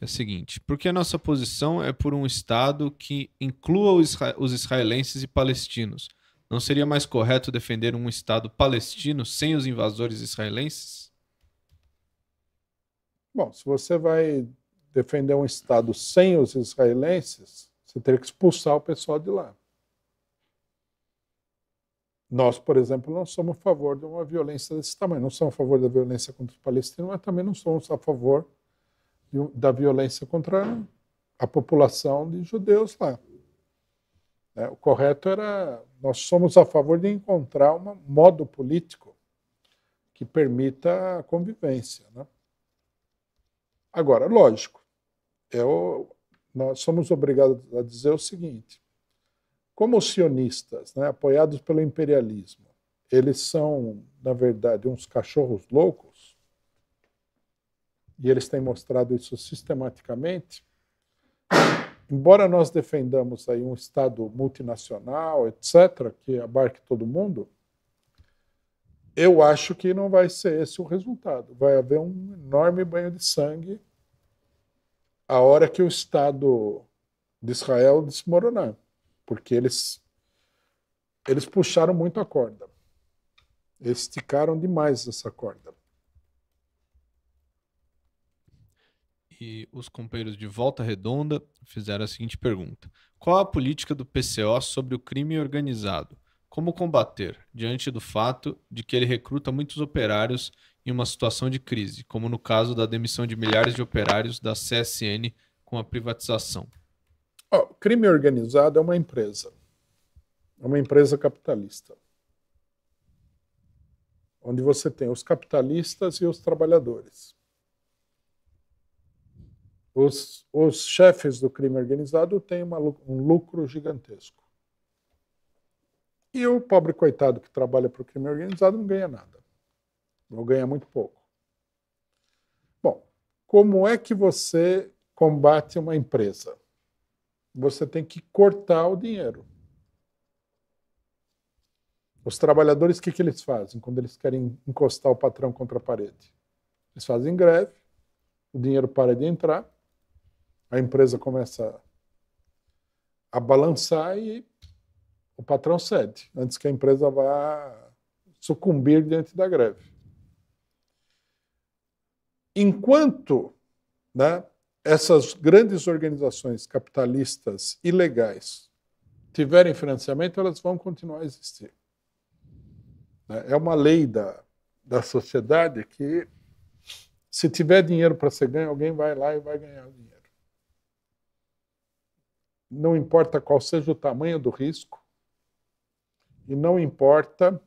É a seguinte: por que a nossa posição é por um Estado que inclua os, os israelenses e palestinos? Não seria mais correto defender um Estado palestino sem os invasores israelenses? Bom, se você vai defender um Estado sem os israelenses, você teria que expulsar o pessoal de lá. Nós, por exemplo, não somos a favor de uma violência desse tamanho, não somos a favor da violência contra os palestinos, mas também não somos a favor de, da violência contra a população de judeus lá. É, o correto era, nós somos a favor de encontrar um modo político que permita a convivência. Né? Agora, lógico, eu, nós somos obrigados a dizer o seguinte: como os sionistas, né, apoiados pelo imperialismo, eles são, na verdade, uns cachorros loucos, e eles têm mostrado isso sistematicamente, embora nós defendamos aí um Estado multinacional, etc., que abarque todo mundo, eu acho que não vai ser esse o resultado. Vai haver um enorme banho de sangue a hora que o Estado de Israel desmoronar porque eles eles puxaram muito a corda. Eles esticaram demais essa corda. E os companheiros de Volta Redonda fizeram a seguinte pergunta: Qual a política do PCO sobre o crime organizado? Como combater, diante do fato de que ele recruta muitos operários em uma situação de crise, como no caso da demissão de milhares de operários da CSN com a privatização? Oh, crime organizado é uma empresa. É uma empresa capitalista. Onde você tem os capitalistas e os trabalhadores. Os, os chefes do crime organizado têm uma, um lucro gigantesco. E o pobre coitado que trabalha para o crime organizado não ganha nada. Ou ganha muito pouco. Bom, como é que você combate uma empresa? você tem que cortar o dinheiro. Os trabalhadores, o que, que eles fazem quando eles querem encostar o patrão contra a parede? Eles fazem greve, o dinheiro para de entrar, a empresa começa a balançar e o patrão cede, antes que a empresa vá sucumbir diante da greve. Enquanto né, essas grandes organizações capitalistas ilegais tiverem financiamento, elas vão continuar a existir. Né? É uma lei da, da sociedade que, se tiver dinheiro para ser ganho, alguém vai lá e vai ganhar o dinheiro. Não importa qual seja o tamanho do risco, e não importa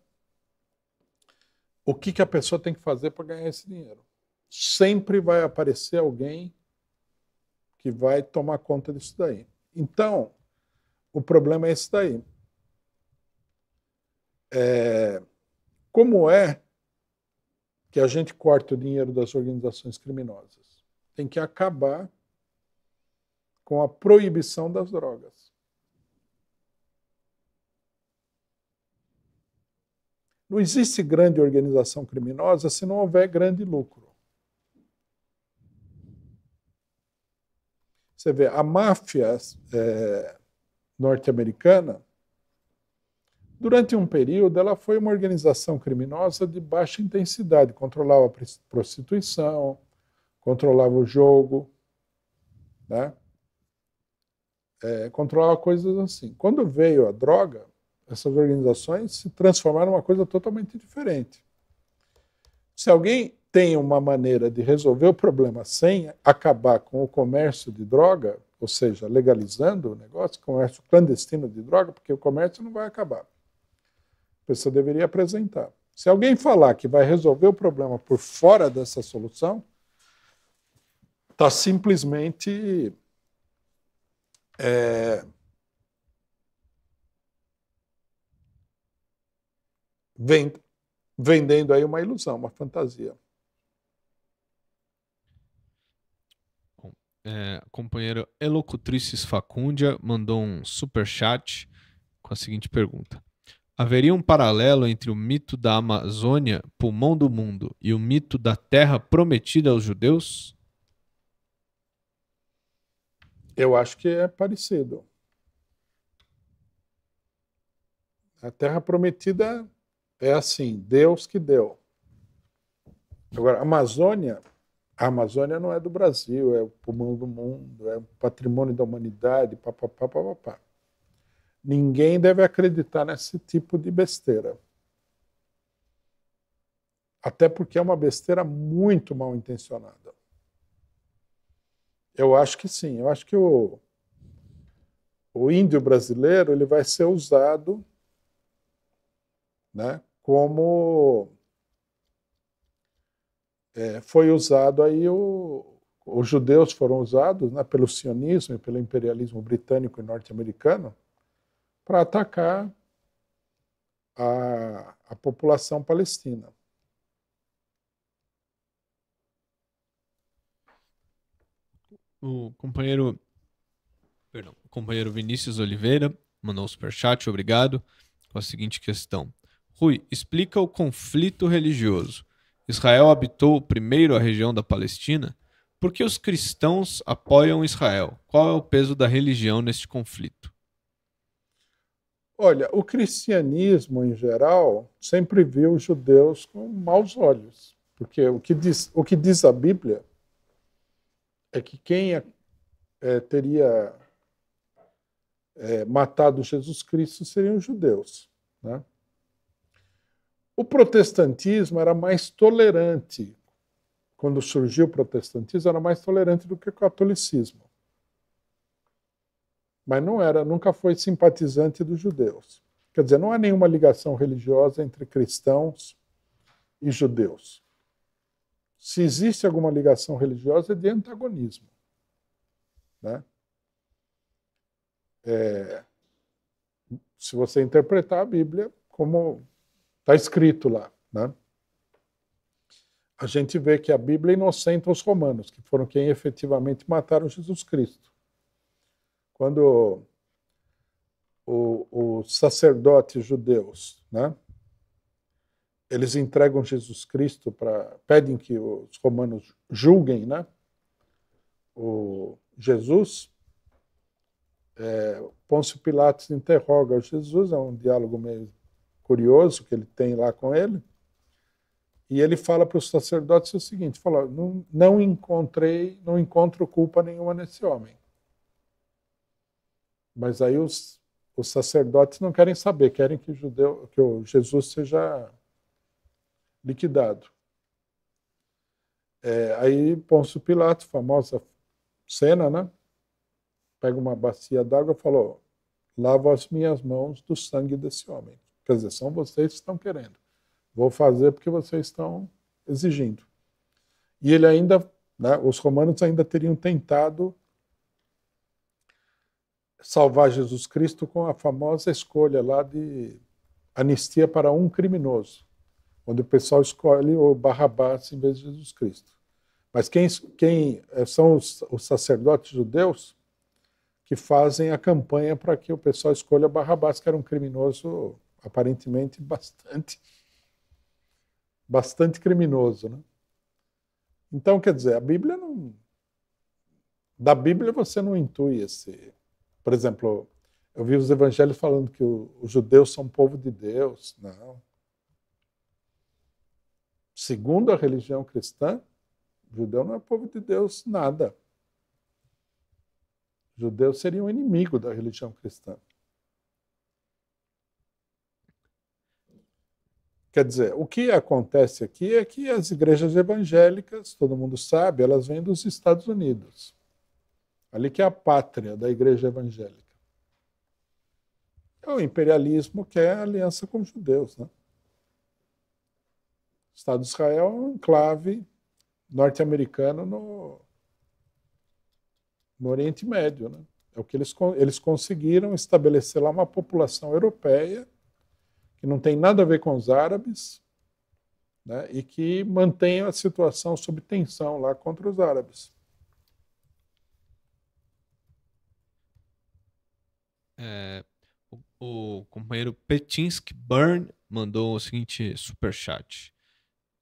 o que, que a pessoa tem que fazer para ganhar esse dinheiro. Sempre vai aparecer alguém que vai tomar conta disso daí. Então, o problema é esse daí. É, como é que a gente corta o dinheiro das organizações criminosas? Tem que acabar com a proibição das drogas. Não existe grande organização criminosa se não houver grande lucro. Você vê, a máfia é, norte-americana, durante um período, ela foi uma organização criminosa de baixa intensidade, controlava a prostituição, controlava o jogo, né? É, controlava coisas assim. Quando veio a droga, essas organizações se transformaram em uma coisa totalmente diferente. Se alguém tem uma maneira de resolver o problema sem acabar com o comércio de droga, ou seja, legalizando o negócio, comércio clandestino de droga, porque o comércio não vai acabar. A pessoa deveria apresentar. Se alguém falar que vai resolver o problema por fora dessa solução, está simplesmente é, vendendo aí uma ilusão, uma fantasia. é, companheiro Elocutrices Facundia mandou um super chat com a seguinte pergunta: Haveria um paralelo entre o mito da Amazônia, pulmão do mundo, e o mito da terra prometida aos judeus? Eu acho que é parecido. A terra prometida é assim, Deus que deu. Agora, a Amazônia a Amazônia não é do Brasil, é o pulmão do mundo, é o patrimônio da humanidade, papapá, papapá. Ninguém deve acreditar nesse tipo de besteira. Até porque é uma besteira muito mal intencionada. Eu acho que sim, eu acho que o, o índio brasileiro ele vai ser usado né, como é, foi usado aí o, os judeus foram usados né, pelo sionismo e pelo imperialismo britânico e norte-americano para atacar a, a população palestina. O companheiro, perdão, o companheiro Vinícius Oliveira mandou um superchat, obrigado, com a seguinte questão. Rui, explica o conflito religioso. Israel habitou primeiro a região da Palestina, por que os cristãos apoiam Israel? Qual é o peso da religião neste conflito? Olha, o cristianismo em geral sempre viu os judeus com maus olhos, porque o que diz, o que diz a Bíblia é que quem é, é, teria é, matado Jesus Cristo seriam os judeus. Né? O protestantismo era mais tolerante. Quando surgiu o protestantismo, era mais tolerante do que o catolicismo. Mas não era, nunca foi simpatizante dos judeus. Quer dizer, não há nenhuma ligação religiosa entre cristãos e judeus. Se existe alguma ligação religiosa, é de antagonismo. Né? É, se você interpretar a Bíblia como Está escrito lá. Né? A gente vê que a Bíblia inocenta os romanos, que foram quem efetivamente mataram Jesus Cristo. Quando os sacerdotes judeus, né, eles entregam Jesus Cristo para pedem que os romanos julguem, né? O Jesus, é, Pôncio Pilatos interroga o Jesus, é um diálogo meio curioso que ele tem lá com ele. E ele fala para os sacerdotes o seguinte: fala, não, não encontrei, não encontro culpa nenhuma nesse homem. Mas aí os, os sacerdotes não querem saber, querem que, judeu, que o Jesus seja liquidado. É, aí Pôncio Pilatos, famosa cena, né? Pega uma bacia d'água e falou: lava as minhas mãos do sangue desse homem. Quer dizer, são vocês que estão querendo. Vou fazer porque vocês estão exigindo. E ele ainda, né, os romanos ainda teriam tentado salvar Jesus Cristo com a famosa escolha lá de anistia para um criminoso, onde o pessoal escolhe o Barrabás em vez de Jesus Cristo. Mas quem, quem eh, são os, os sacerdotes judeus que fazem a campanha para que o pessoal escolha Barrabás, que era um criminoso aparentemente bastante bastante criminoso, né? Então, quer dizer, a Bíblia não da Bíblia você não intui esse, por exemplo, eu vi os evangelhos falando que os judeus são povo de Deus, não. Segundo a religião cristã, o judeu não é povo de Deus nada. judeu seria um inimigo da religião cristã. Quer dizer, o que acontece aqui é que as igrejas evangélicas, todo mundo sabe, elas vêm dos Estados Unidos. Ali que é a pátria da igreja evangélica. É O imperialismo que é aliança com os judeus. Né? O Estado de Israel é um enclave norte-americano no, no Oriente Médio. Né? É o que eles, eles conseguiram estabelecer lá uma população europeia que não tem nada a ver com os árabes né, e que mantém a situação sob tensão lá contra os árabes. É, o, o, companheiro Petinsky Burn mandou o seguinte super chat.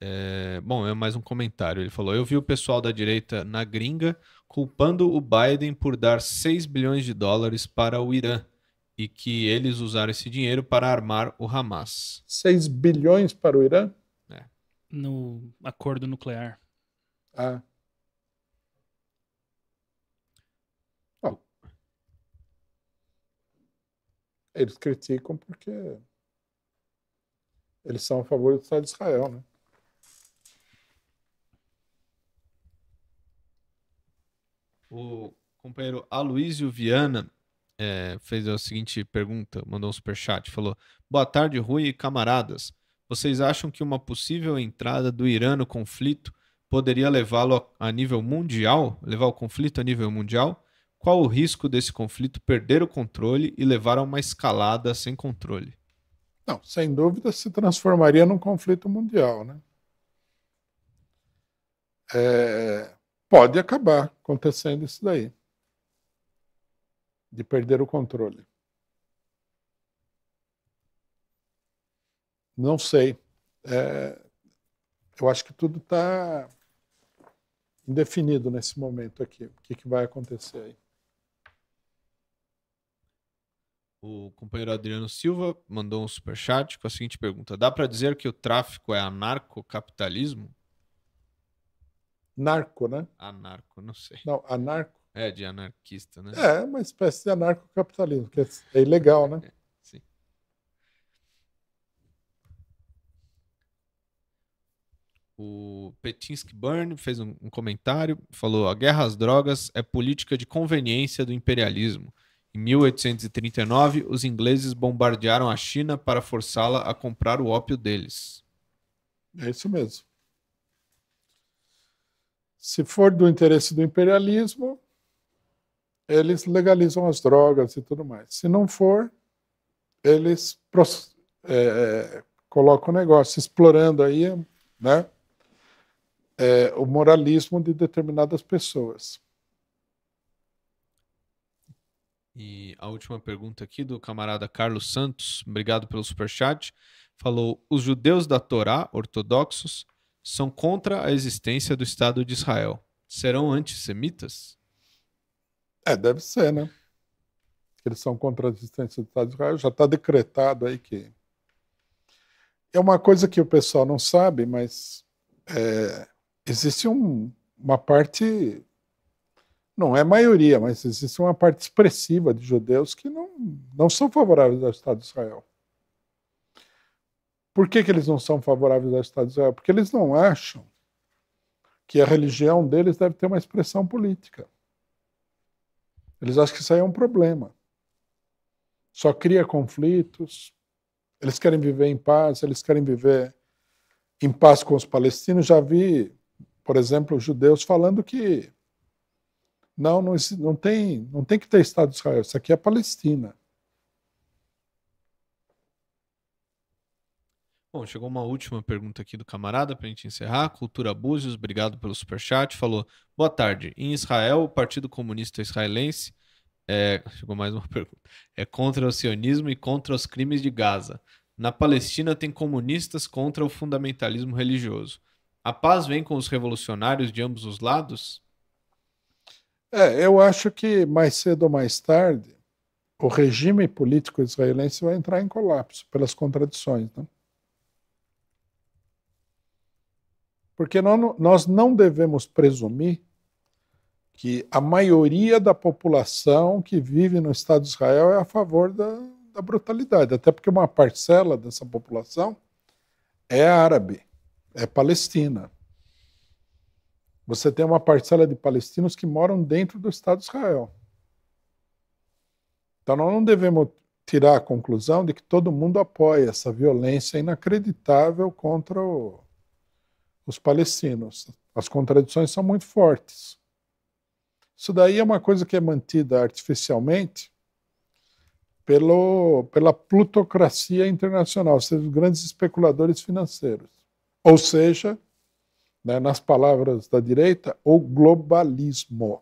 É, bom, é mais um comentário. Ele falou: Eu vi o pessoal da direita na gringa culpando o Biden por dar 6 bilhões de dólares para o Irã e que eles usaram esse dinheiro para armar o Hamas. 6 bilhões para o Irã? É. No acordo nuclear. Ah. Eles criticam porque eles são a favor do Estado de Israel, né? O companheiro Aloysio Viana é, fez a seguinte pergunta, mandou um superchat, falou: Boa tarde, Rui e camaradas. Vocês acham que uma possível entrada do Irã no conflito poderia levá-lo a nível mundial? Levar o conflito a nível mundial? Qual o risco desse conflito perder o controle e levar a uma escalada sem controle? Não, sem dúvida se transformaria num conflito mundial, né? É, pode acabar acontecendo isso daí de perder o controle. Não sei. É, eu acho que tudo está indefinido nesse momento aqui. O que, que vai acontecer aí? O companheiro Adriano Silva mandou um superchat com a seguinte pergunta: Dá para dizer que o tráfico é anarcocapitalismo? Narco, né? Anarco, não sei. Não, anarco. É, de anarquista, né? É, uma espécie de anarcocapitalismo, que é, é ilegal, né? É, sim. O Petinsky Burn fez um, um comentário, falou: a guerra às drogas é política de conveniência do imperialismo. Em 1839, os ingleses bombardearam a China para forçá-la a comprar o ópio deles. É isso mesmo. Se for do interesse do imperialismo, eles legalizam as drogas e tudo mais. Se não for, eles é, é, colocam o negócio explorando aí, né? É, o moralismo de determinadas pessoas. E a última pergunta aqui do camarada Carlos Santos, obrigado pelo superchat. Falou: os judeus da Torá, ortodoxos, são contra a existência do Estado de Israel. Serão antissemitas? É, deve ser, né? Eles são contra a existência do Estado de Israel, já está decretado aí que. É uma coisa que o pessoal não sabe, mas é, existe um, uma parte. Não é maioria, mas existe uma parte expressiva de judeus que não, não são favoráveis ao Estado de Israel. Por que, que eles não são favoráveis ao Estado de Israel? Porque eles não acham que a religião deles deve ter uma expressão política. Eles acham que isso aí é um problema. Só cria conflitos. Eles querem viver em paz, eles querem viver em paz com os palestinos. Já vi, por exemplo, judeus falando que não, não, não, tem, não tem que ter Estado de Israel, isso aqui é Palestina. Bom, chegou uma última pergunta aqui do camarada para a gente encerrar. Cultura Búzios, obrigado pelo superchat. Falou: boa tarde. Em Israel, o Partido Comunista Israelense é, chegou mais uma pergunta. É contra o sionismo e contra os crimes de Gaza. Na Palestina tem comunistas contra o fundamentalismo religioso. A paz vem com os revolucionários de ambos os lados? É, eu acho que mais cedo ou mais tarde o regime político israelense vai entrar em colapso pelas contradições. Né? Porque nós não devemos presumir que a maioria da população que vive no Estado de Israel é a favor da, da brutalidade, até porque uma parcela dessa população é árabe, é palestina. Você tem uma parcela de palestinos que moram dentro do Estado de Israel. Então nós não devemos tirar a conclusão de que todo mundo apoia essa violência inacreditável contra o, os palestinos. As contradições são muito fortes. Isso daí é uma coisa que é mantida artificialmente pelo, pela plutocracia internacional, seja, os grandes especuladores financeiros. Ou seja, né, nas palavras da direita, o globalismo.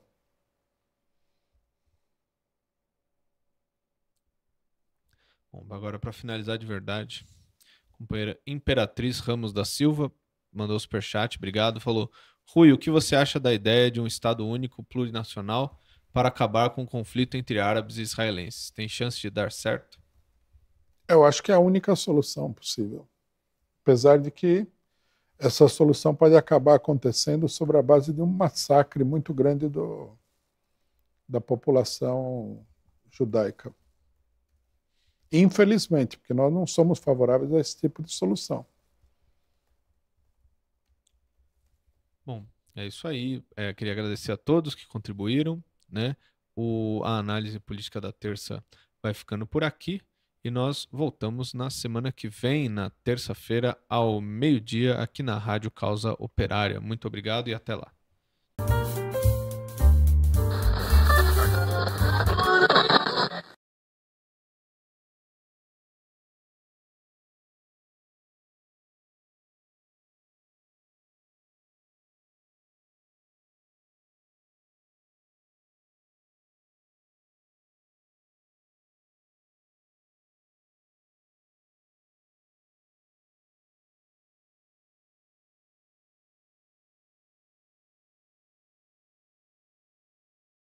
Bom, agora para finalizar de verdade, companheira Imperatriz Ramos da Silva mandou o superchat, obrigado. Falou: Rui, o que você acha da ideia de um Estado único plurinacional para acabar com o conflito entre árabes e israelenses? Tem chance de dar certo? Eu acho que é a única solução possível. Apesar de que essa solução pode acabar acontecendo sobre a base de um massacre muito grande do, da população judaica. Infelizmente, porque nós não somos favoráveis a esse tipo de solução. Bom, é isso aí. É, queria agradecer a todos que contribuíram, né? O, a análise política da terça vai ficando por aqui e nós voltamos na semana que vem, na terça-feira, ao meio-dia, aqui na Rádio Causa Operária. Muito obrigado e até lá.